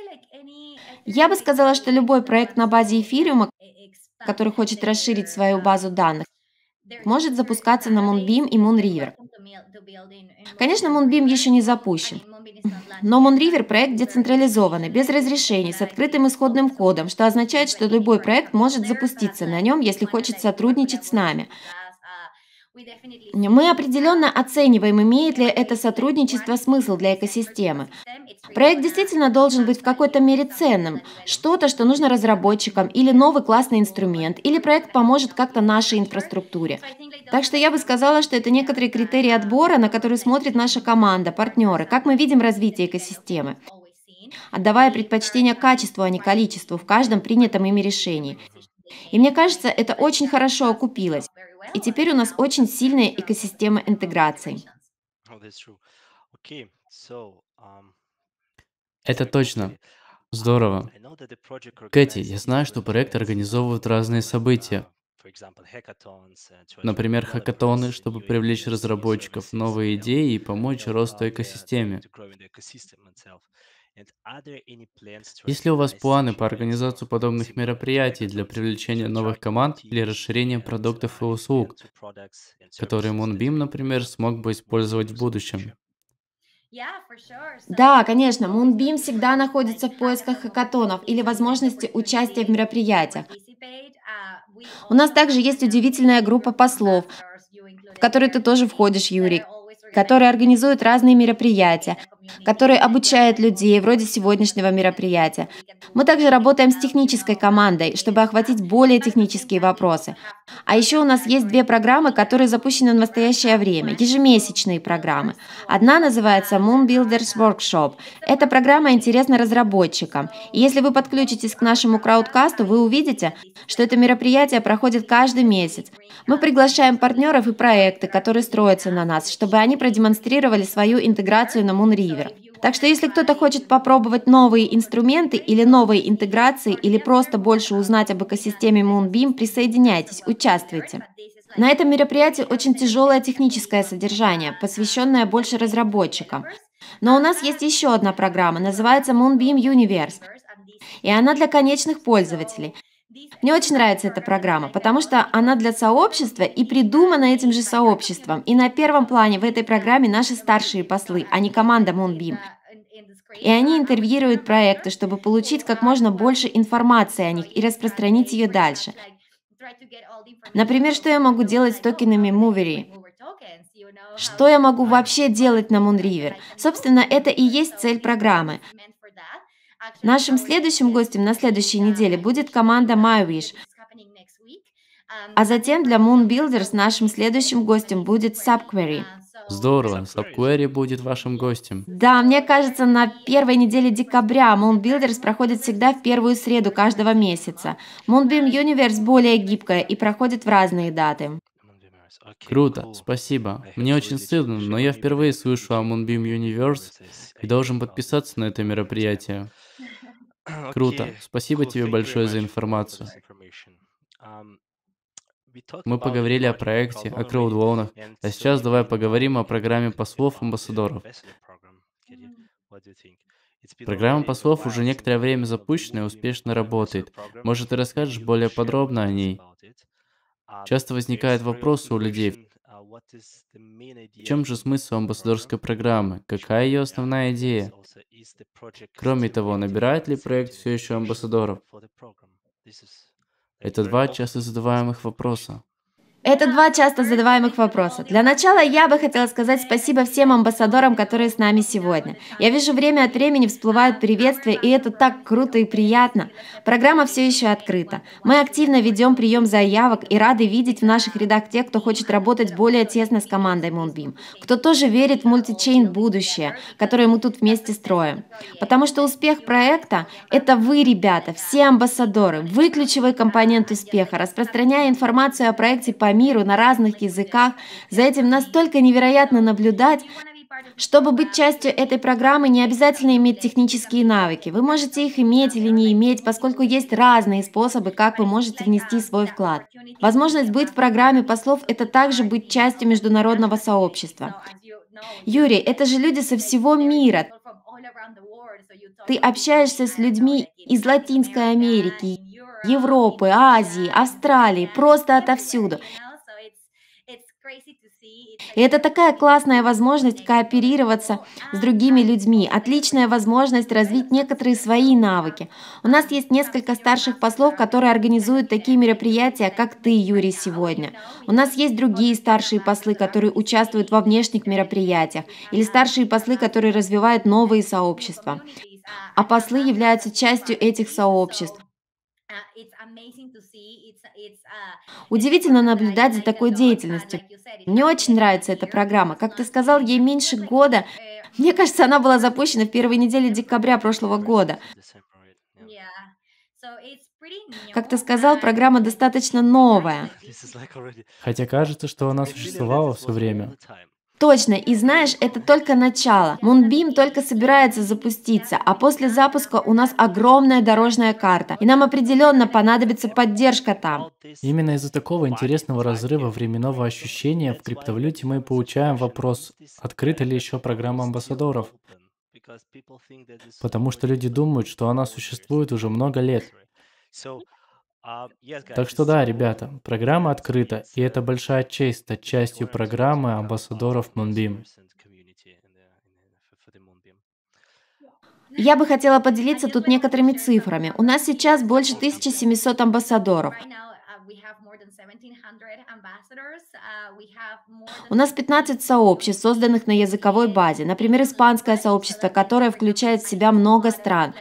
um, я бы сказала, что любой проект на базе эфириума, e-, который хочет расширить свою базу данных, может запускаться на Moonbeam и Moonriver. Конечно, Moonbeam еще не запущен, но Moonriver проект децентрализованный, без разрешений, с открытым исходным кодом, что означает, что любой проект может запуститься на нем, если хочет сотрудничать с нами. Мы определенно оцениваем, имеет ли это сотрудничество смысл для экосистемы. Проект действительно должен быть в какой-то мере ценным, что-то, что нужно разработчикам, или новый классный инструмент, или проект поможет как-то нашей инфраструктуре. Так что я бы сказала, что это некоторые критерии отбора, на которые смотрит наша команда, партнеры, как мы видим развитие экосистемы отдавая предпочтение качеству, а не количеству в каждом принятом ими решении. И мне кажется, это очень хорошо окупилось. И теперь у нас очень сильная экосистема интеграции. Oh, um, Это точно. Um, Здорово. Кэти, я знаю, что проект организовывают um, разные события. Uh, uh, Например, хакатоны, чтобы привлечь разработчиков, новые идеи и помочь росту uh, экосистеме. Есть ли у вас планы по организации подобных мероприятий для привлечения новых команд или расширения продуктов и услуг, которые Moonbeam, например, смог бы использовать в будущем? Да, конечно, Moonbeam всегда находится в поисках хакатонов или возможности участия в мероприятиях. Uh, у нас также есть удивительная группа послов, в которую ты тоже входишь, Юрий, которые организуют разные мероприятия, который обучает людей вроде сегодняшнего мероприятия. Мы также работаем с технической командой, чтобы охватить более технические вопросы. А еще у нас есть две программы, которые запущены в настоящее время, ежемесячные программы. Одна называется Moon Builders Workshop. Эта программа интересна разработчикам. И если вы подключитесь к нашему краудкасту, вы увидите, что это мероприятие проходит каждый месяц. Мы приглашаем партнеров и проекты, которые строятся на нас, чтобы они продемонстрировали свою интеграцию на Moon River кавер. Так что если кто-то хочет попробовать новые инструменты или новые интеграции, или просто больше узнать об экосистеме Moonbeam, присоединяйтесь, участвуйте. На этом мероприятии очень тяжелое техническое содержание, посвященное больше разработчикам. Но у нас есть еще одна программа, называется Moonbeam Universe, и она для конечных пользователей – мне очень нравится эта программа, потому что она для сообщества и придумана этим же сообществом. И на первом плане в этой программе наши старшие послы, а не команда Moonbeam. И они интервьюируют проекты, чтобы получить как можно больше информации о них и распространить ее дальше. Например, что я могу делать с токенами Movery? Что я могу вообще делать на Moon River? Собственно, это и есть цель программы. Нашим следующим гостем на следующей неделе будет команда MyWish. А затем для Moon Builders нашим следующим гостем будет Subquery. Здорово, Subquery будет вашим гостем. Да, мне кажется, на первой неделе декабря Moon Builders проходит всегда в первую среду каждого месяца. Moonbeam Universe более гибкая и проходит в разные даты. Круто, спасибо. Мне очень стыдно, но я впервые слышу о Moonbeam Universe и должен подписаться на это мероприятие. *clears throat* Круто. Спасибо тебе большое за информацию. Um, Мы поговорили о проекте, о краудвоунах, а сейчас давай поговорим о программе послов-амбассадоров. Um, Программа послов уже некоторое время запущена и успешно работает. Может, ты расскажешь более подробно о ней? Um, Часто возникает вопрос у людей, в чем же смысл амбассадорской программы? Какая ее основная идея? Кроме того, набирает ли проект все еще амбассадоров? Это два часто задаваемых вопроса. Это два часто задаваемых вопроса. Для начала я бы хотела сказать спасибо всем амбассадорам, которые с нами сегодня. Я вижу, время от времени всплывают приветствия, и это так круто и приятно. Программа все еще открыта. Мы активно ведем прием заявок и рады видеть в наших рядах тех, кто хочет работать более тесно с командой Moonbeam, кто тоже верит в мультичейн будущее, которое мы тут вместе строим. Потому что успех проекта – это вы, ребята, все амбассадоры. Вы ключевой компонент успеха, распространяя информацию о проекте по миру на разных языках. За этим настолько невероятно наблюдать. Чтобы быть частью этой программы, не обязательно иметь технические навыки. Вы можете их иметь или не иметь, поскольку есть разные способы, как вы можете внести свой вклад. Возможность быть в программе послов – это также быть частью международного сообщества. Юрий, это же люди со всего мира. Ты общаешься с людьми из Латинской Америки, Европы, Азии, Австралии, просто отовсюду. И это такая классная возможность кооперироваться с другими людьми, отличная возможность развить некоторые свои навыки. У нас есть несколько старших послов, которые организуют такие мероприятия, как ты, Юрий, сегодня. У нас есть другие старшие послы, которые участвуют во внешних мероприятиях, или старшие послы, которые развивают новые сообщества. А послы являются частью этих сообществ. Э, а, Удивительно наблюдать за такой деятельностью. Мне очень нравится эта программа. Как ты сказал, ей меньше года. Э, *laughs* Мне кажется, она была запущена в первой неделе декабря прошлого года. Как ты сказал, uh, программа достаточно новая. Хотя кажется, что она *laughs* существовала все время. Точно, и знаешь, это только начало. Мунбим только собирается запуститься, а после запуска у нас огромная дорожная карта, и нам определенно понадобится поддержка там. Именно из-за такого интересного разрыва временного ощущения в криптовалюте мы получаем вопрос, открыта ли еще программа амбассадоров. Потому что люди думают, что она существует уже много лет. А, так что да, ребята, программа открыта, и это большая честь стать частью программы амбассадоров Moonbeam. Я бы хотела поделиться тут некоторыми цифрами. У нас сейчас больше 1700 амбассадоров. У нас 15 сообществ, созданных на языковой базе. Например, испанское сообщество, которое включает в себя много стран.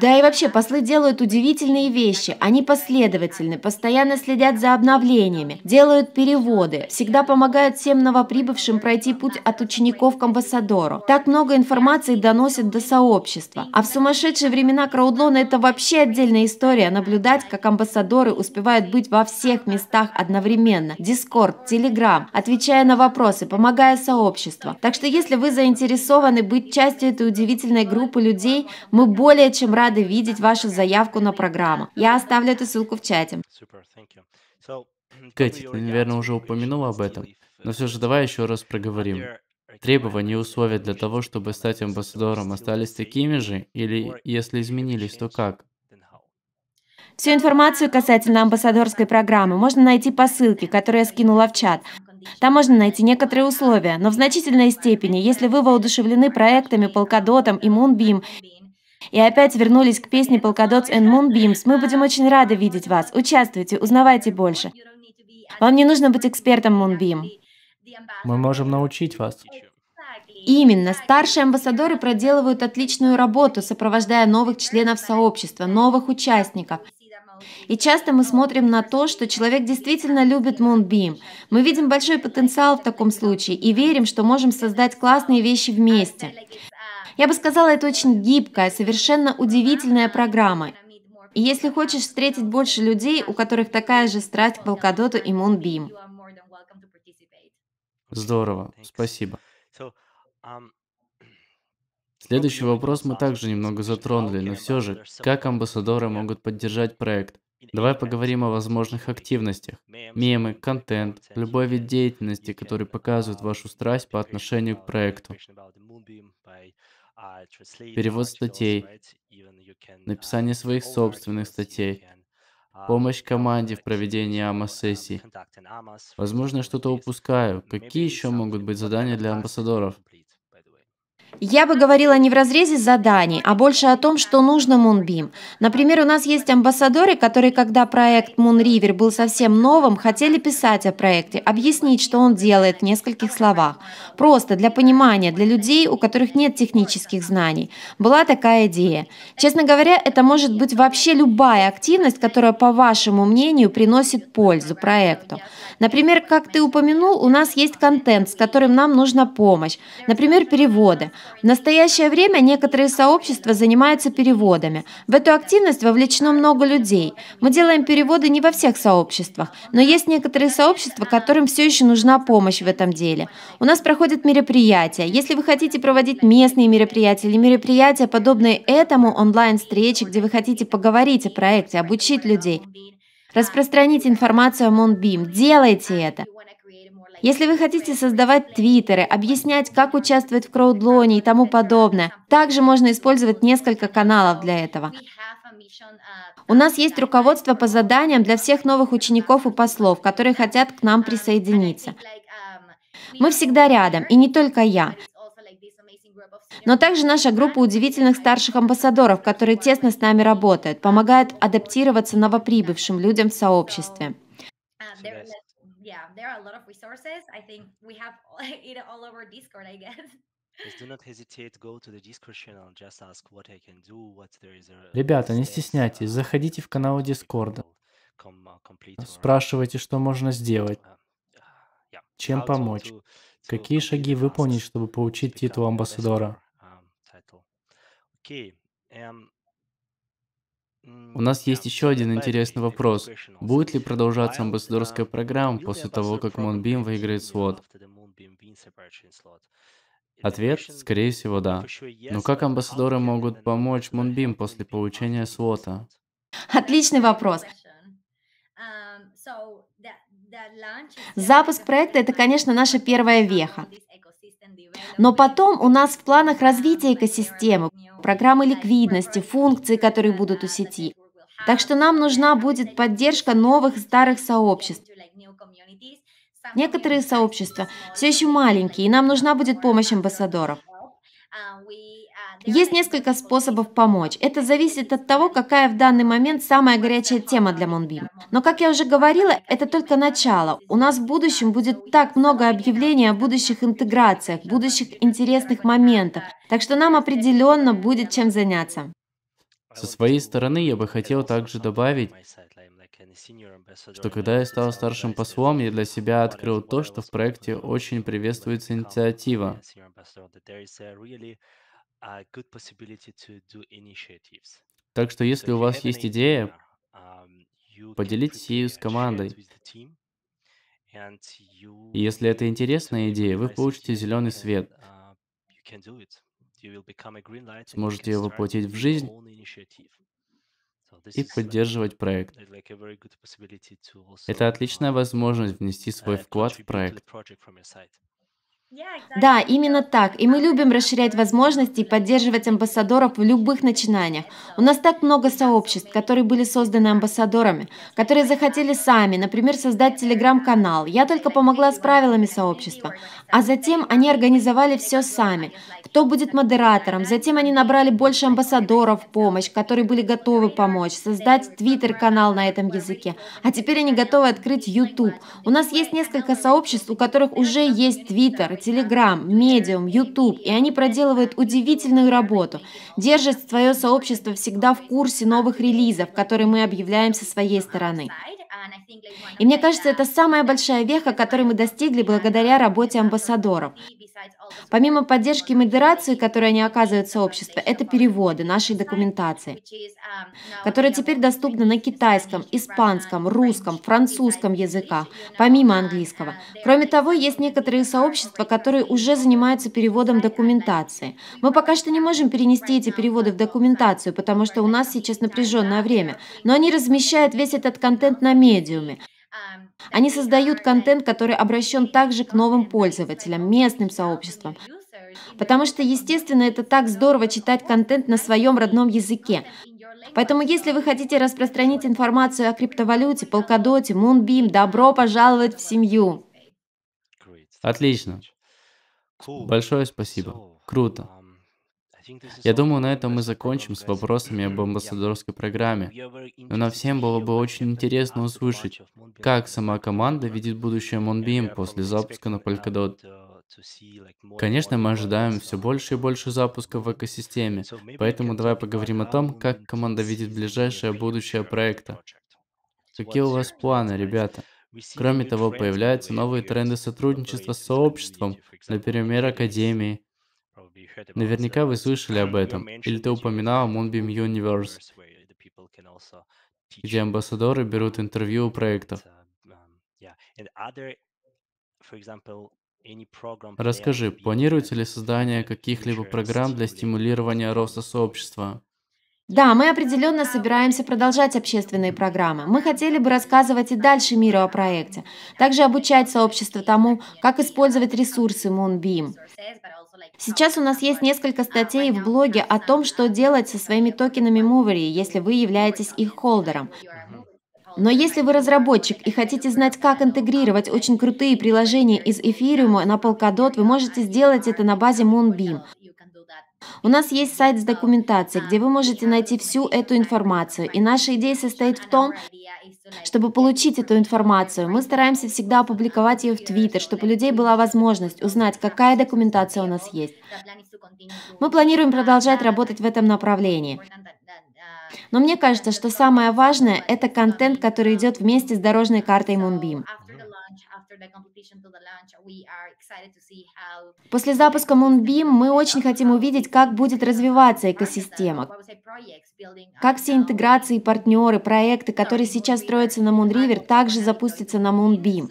Да и вообще, послы делают удивительные вещи. Они последовательны, постоянно следят за обновлениями, делают переводы, всегда помогают всем новоприбывшим пройти путь от учеников к амбассадору. Так много информации доносят до сообщества. А в сумасшедшие времена Краудлона это вообще отдельная история. Наблюдать, как амбассадоры успевают быть во всех местах одновременно. Дискорд, Телеграм, отвечая на вопросы, помогая сообществу. Так что если вы заинтересованы быть частью этой удивительной группы людей, мы будем более чем рады видеть вашу заявку на программу. Я оставлю эту ссылку в чате. Кэти, ты, наверное, уже упомянула об этом, но все же давай еще раз проговорим. Требования и условия для того, чтобы стать амбассадором, остались такими же? Или если изменились, то как? Всю информацию касательно амбассадорской программы можно найти по ссылке, которую я скинула в чат. Там можно найти некоторые условия, но в значительной степени, если вы воодушевлены проектами Полкодотом и Moonbeam и опять вернулись к песне Polkadots and Moonbeams. Мы будем очень рады видеть вас. Участвуйте, узнавайте больше. Вам не нужно быть экспертом Moonbeam. Мы можем научить вас. Именно. Старшие амбассадоры проделывают отличную работу, сопровождая новых членов сообщества, новых участников. И часто мы смотрим на то, что человек действительно любит Moonbeam. Мы видим большой потенциал в таком случае и верим, что можем создать классные вещи вместе. Я бы сказала, это очень гибкая, совершенно удивительная программа. И если хочешь встретить больше людей, у которых такая же страсть к волкодоту и мунбим. Здорово, спасибо. Um, *clears throat* Следующий вопрос мы также немного затронули, но все же, как амбассадоры могут поддержать проект? Давай поговорим о возможных активностях. Мемы, контент, любой вид деятельности, который показывает вашу страсть по отношению к проекту. А, перевод статей, а, написание своих собственных статей, а, помощь команде в проведении АМА-сессий. Uh, uh, Возможно, что-то упускаю. Какие еще могут быть задания для амбассадоров? Я бы говорила не в разрезе заданий, а больше о том, что нужно Мунбим. Например, у нас есть амбассадоры, которые, когда проект Moon River был совсем новым, хотели писать о проекте, объяснить, что он делает в нескольких словах. Просто для понимания, для людей, у которых нет технических знаний. Была такая идея. Честно говоря, это может быть вообще любая активность, которая, по вашему мнению, приносит пользу проекту. Например, как ты упомянул, у нас есть контент, с которым нам нужна помощь. Например, переводы. В настоящее время некоторые сообщества занимаются переводами. В эту активность вовлечено много людей. Мы делаем переводы не во всех сообществах, но есть некоторые сообщества, которым все еще нужна помощь в этом деле. У нас проходят мероприятия. Если вы хотите проводить местные мероприятия или мероприятия, подобные этому, онлайн-встречи, где вы хотите поговорить о проекте, обучить людей, распространить информацию о Монбим, делайте это. Если вы хотите создавать твиттеры, объяснять, как участвовать в краудлоне и тому подобное, также можно использовать несколько каналов для этого. У нас есть руководство по заданиям для всех новых учеников и послов, которые хотят к нам присоединиться. Мы всегда рядом, и не только я. Но также наша группа удивительных старших амбассадоров, которые тесно с нами работают, помогают адаптироваться новоприбывшим людям в сообществе are a lot of resources. I think we have *laughs* it all over Discord, I guess. Ребята, не uh, стесняйтесь, заходите в канал Дискорда, uh, спрашивайте, что можно сделать, uh, чем помочь, какие шаги выполнить, чтобы получить титул амбассадора. Um, у нас есть еще один интересный вопрос. Будет ли продолжаться амбассадорская программа после того, как Moonbeam выиграет слот? Ответ, скорее всего, да. Но как амбассадоры могут помочь Moonbeam после получения слота? Отличный вопрос. Um, Запуск проекта – это, конечно, наша первая веха. Но потом у нас в планах um, развития экосистемы программы ликвидности, функции, которые будут у сети. Так что нам нужна будет поддержка новых старых сообществ. Некоторые сообщества все еще маленькие, и нам нужна будет помощь амбассадоров. Есть несколько способов помочь. Это зависит от того, какая в данный момент самая горячая тема для Монбим. Но, как я уже говорила, это только начало. У нас в будущем будет так много объявлений о будущих интеграциях, будущих интересных моментах. Так что нам определенно будет чем заняться. Со своей стороны я бы хотел также добавить, что когда я стал старшим послом, я для себя открыл то, что в проекте очень приветствуется инициатива. А, так что если у вас есть идея, поделитесь ею с командой. И если это интересная идея, вы получите зеленый свет. А, Сможете его воплотить в жизнь и поддерживать um, проект. Uh, это отличная um, возможность внести свой uh, вклад в проект. Да, именно так. И мы любим расширять возможности и поддерживать амбассадоров в любых начинаниях. У нас так много сообществ, которые были созданы амбассадорами, которые захотели сами, например, создать телеграм-канал. Я только помогла с правилами сообщества. А затем они организовали все сами. Кто будет модератором? Затем они набрали больше амбассадоров в помощь, которые были готовы помочь, создать твиттер-канал на этом языке. А теперь они готовы открыть YouTube. У нас есть несколько сообществ, у которых уже есть твиттер, Telegram, Medium, YouTube, и они проделывают удивительную работу, держат свое сообщество всегда в курсе новых релизов, которые мы объявляем со своей стороны. И мне кажется, это самая большая веха, которой мы достигли благодаря работе амбассадоров. Помимо поддержки модерации, которую они оказывают сообществу, это переводы нашей документации, которая теперь доступна на китайском, испанском, русском, французском языках, помимо английского. Кроме того, есть некоторые сообщества, которые уже занимаются переводом документации. Мы пока что не можем перенести эти переводы в документацию, потому что у нас сейчас напряженное время, но они размещают весь этот контент на медиуме. Эм, они создают э, контент, который обращен также к новым пользователям, местным сообществам. Потому что, естественно, это так здорово читать контент на своем родном языке. Поэтому, если вы хотите распространить информацию о криптовалюте, Полкадоте, Мунбим, добро пожаловать в семью! Отлично. Большое спасибо. Круто. Я думаю, на этом мы закончим с вопросами об амбассадорской программе. Но нам всем было бы очень интересно услышать, как сама команда видит будущее Moonbeam после запуска на Polkadot. Uh, Конечно, мы ожидаем все больше и больше запусков в экосистеме, поэтому давай поговорим о том, как команда видит ближайшее будущее проекта. Какие у вас планы, ребята? Кроме того, появляются новые тренды сотрудничества с сообществом, например, академии, Наверняка вы слышали об этом, или ты упоминал Moonbeam Universe, где амбассадоры берут интервью у проектов. Расскажи, планируется ли создание каких-либо программ для стимулирования роста сообщества? Да, мы определенно собираемся продолжать общественные программы. Мы хотели бы рассказывать и дальше миру о проекте, также обучать сообщество тому, как использовать ресурсы Moonbeam. Сейчас у нас есть несколько статей в блоге о том, что делать со своими токенами Movery, если вы являетесь их холдером. Но если вы разработчик и хотите знать, как интегрировать очень крутые приложения из эфириума на Polkadot, вы можете сделать это на базе Moonbeam – у нас есть сайт с документацией, где вы можете найти всю эту информацию. И наша идея состоит в том, чтобы получить эту информацию, мы стараемся всегда опубликовать ее в Твиттер, чтобы у людей была возможность узнать, какая документация у нас есть. Мы планируем продолжать работать в этом направлении. Но мне кажется, что самое важное – это контент, который идет вместе с дорожной картой Moonbeam. После запуска Moonbeam мы очень хотим увидеть, как будет развиваться экосистема, как все интеграции, партнеры, проекты, которые сейчас строятся на Moonriver, также запустятся на Moonbeam.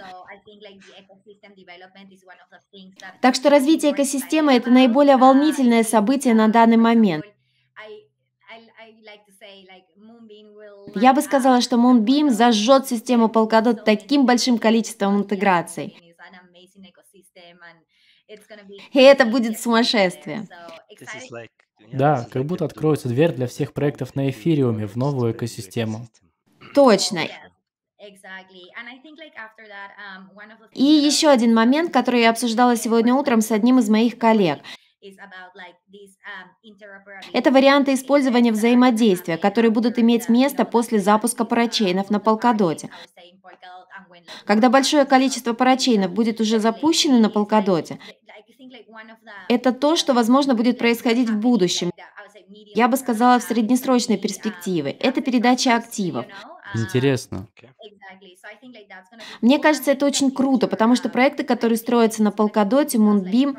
Так что развитие экосистемы – это наиболее uh, волнительное событие на данный момент. Я бы сказала, что Moonbeam зажжет систему Polkadot таким большим количеством интеграций. И это будет сумасшествие. Да, как будто откроется дверь для всех проектов на эфириуме в новую экосистему. Точно. Um, И еще один момент, который я обсуждала сегодня утром с одним из моих коллег. Um, это варианты использования взаимодействия, которые будут иметь место после запуска парачейнов на Полкадоте. Когда большое количество парачейнов будет уже запущено на Полкадоте, это то, что, возможно, будет происходить в будущем. Я бы сказала, в um, среднесрочной um, перспективе. Это передача активов. Интересно. Мне кажется, это очень круто, потому что проекты, которые строятся на Полкадоте, Мундбим,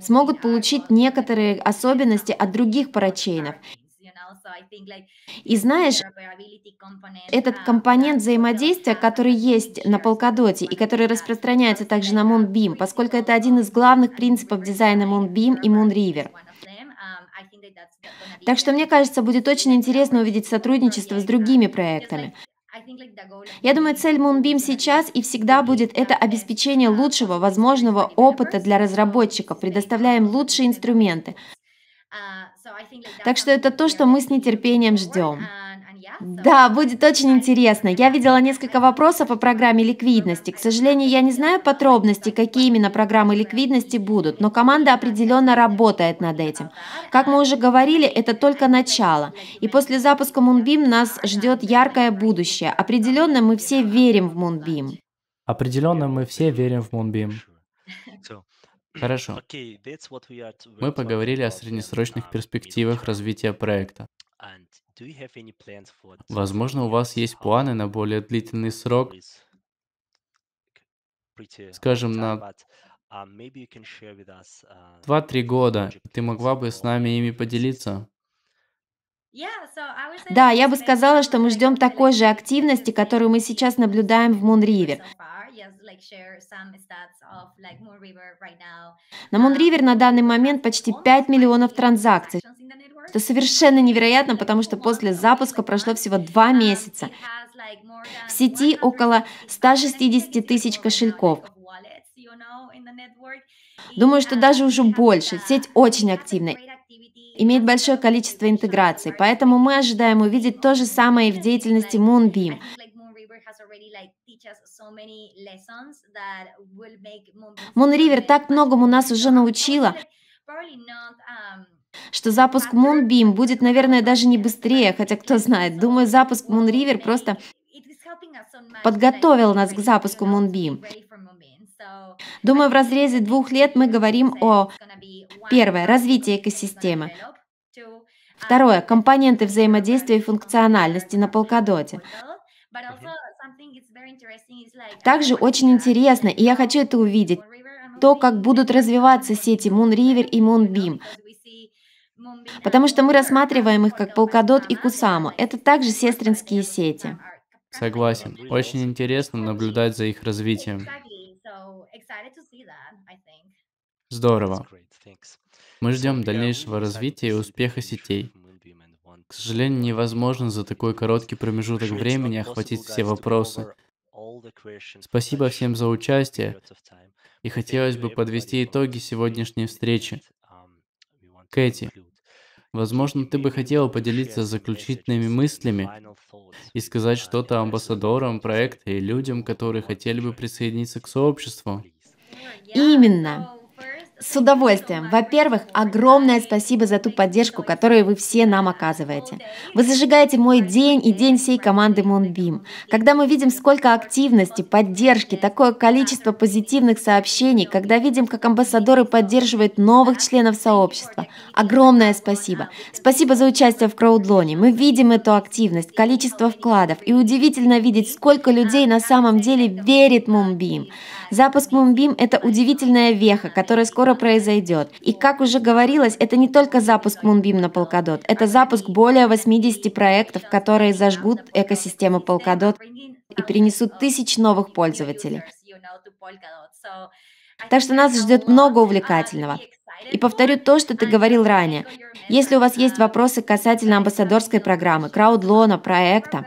смогут получить некоторые особенности от других парачейнов. И знаешь, этот компонент взаимодействия, который есть на полкадоте и который распространяется также на Moonbeam, поскольку это один из главных принципов дизайна Moonbeam и Moonriver. Так что мне кажется, будет очень интересно увидеть сотрудничество с другими проектами. Я думаю, цель Moonbeam сейчас и всегда будет это обеспечение лучшего возможного опыта для разработчиков, предоставляем лучшие инструменты. Uh, так что это то, что мы с нетерпением ждем. Uh, да, будет очень интересно. Я видела несколько вопросов по программе ликвидности. К сожалению, я не знаю подробностей, какие именно программы ликвидности будут, но команда определенно работает над этим. Как мы уже говорили, это только начало. И после запуска Мунбим нас ждет яркое будущее. Определенно мы все верим в Мунбим. Определенно мы все верим в Мунбим. Хорошо. Мы поговорили о среднесрочных перспективах развития проекта. Возможно, у вас есть планы на более длительный срок, скажем, на 2-3 uh, uh, года. Ты могла бы с нами ими поделиться? Да, я бы сказала, что мы ждем такой же активности, которую мы сейчас наблюдаем в Мун Ривер. На Moonriver um, на данный момент почти 5 миллионов транзакций. Это совершенно невероятно, потому что после запуска прошло всего 2 месяца. В сети около 160 тысяч кошельков. Думаю, что даже um, уже больше. Сеть очень активная, имеет большое количество интеграций, поэтому мы ожидаем увидеть то же самое и в деятельности Moonbeam. Мунривер так многому нас уже научила, um, что запуск Мунбим будет, наверное, даже не быстрее, хотя кто знает. Думаю, запуск Мунривер просто подготовил нас к запуску Мунбим. Думаю, в разрезе двух лет мы говорим о, первое, развитие экосистемы, um, второе, компоненты взаимодействия и функциональности на Полкадоте, также очень интересно, и я хочу это увидеть, то, как будут развиваться сети Moon River и Moon Beam, Потому что мы рассматриваем их как полкадот и Кусаму. Это также сестринские сети. Согласен. Очень интересно наблюдать за их развитием. Здорово. Мы ждем дальнейшего развития и успеха сетей. К сожалению, невозможно за такой короткий промежуток времени охватить все вопросы. Спасибо всем за участие, и хотелось бы подвести итоги сегодняшней встречи. Кэти, возможно, ты бы хотела поделиться заключительными мыслями и сказать что-то амбассадорам проекта и людям, которые хотели бы присоединиться к сообществу. Именно. С удовольствием. Во-первых, огромное спасибо за ту поддержку, которую вы все нам оказываете. Вы зажигаете мой день и день всей команды Moonbeam. Когда мы видим, сколько активности, поддержки, такое количество позитивных сообщений, когда видим, как амбассадоры поддерживают новых членов сообщества. Огромное спасибо. Спасибо за участие в Краудлоне. Мы видим эту активность, количество вкладов. И удивительно видеть, сколько людей на самом деле верит Moonbeam. Запуск Moonbeam – это удивительная веха, которая скоро скоро произойдет. И как уже говорилось, это не только запуск Moonbeam на Polkadot, это запуск более 80 проектов, которые зажгут экосистему Polkadot и принесут тысяч новых пользователей. Так что нас ждет много увлекательного. И повторю то, что ты говорил ранее. Если у вас есть вопросы касательно амбассадорской программы, краудлона, проекта,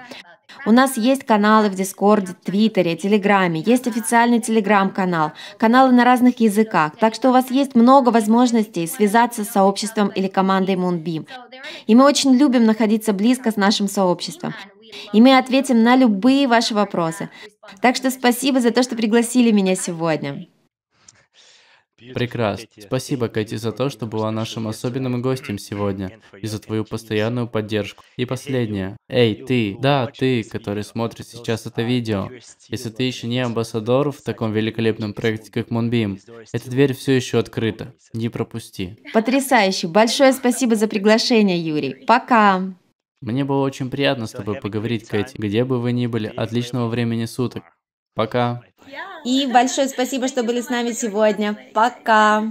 у нас есть каналы в Дискорде, Твиттере, Телеграме, есть официальный Телеграм-канал, каналы на разных языках, так что у вас есть много возможностей связаться с сообществом или командой Moonbeam. И мы очень любим находиться близко с нашим сообществом. И мы ответим на любые ваши вопросы. Так что спасибо за то, что пригласили меня сегодня. Прекрасно. Спасибо, Кэти, за то, что была нашим особенным гостем сегодня, и за твою постоянную поддержку. И последнее. Эй, ты, да, ты, который смотрит сейчас это видео, если ты еще не амбассадор в таком великолепном проекте, как Moonbeam, эта дверь все еще открыта. Не пропусти. Потрясающе. Большое спасибо за приглашение, Юрий. Пока. Мне было очень приятно с тобой поговорить, Кэти. Где бы вы ни были, отличного времени суток. Пока. И большое спасибо, что были с нами сегодня. Пока!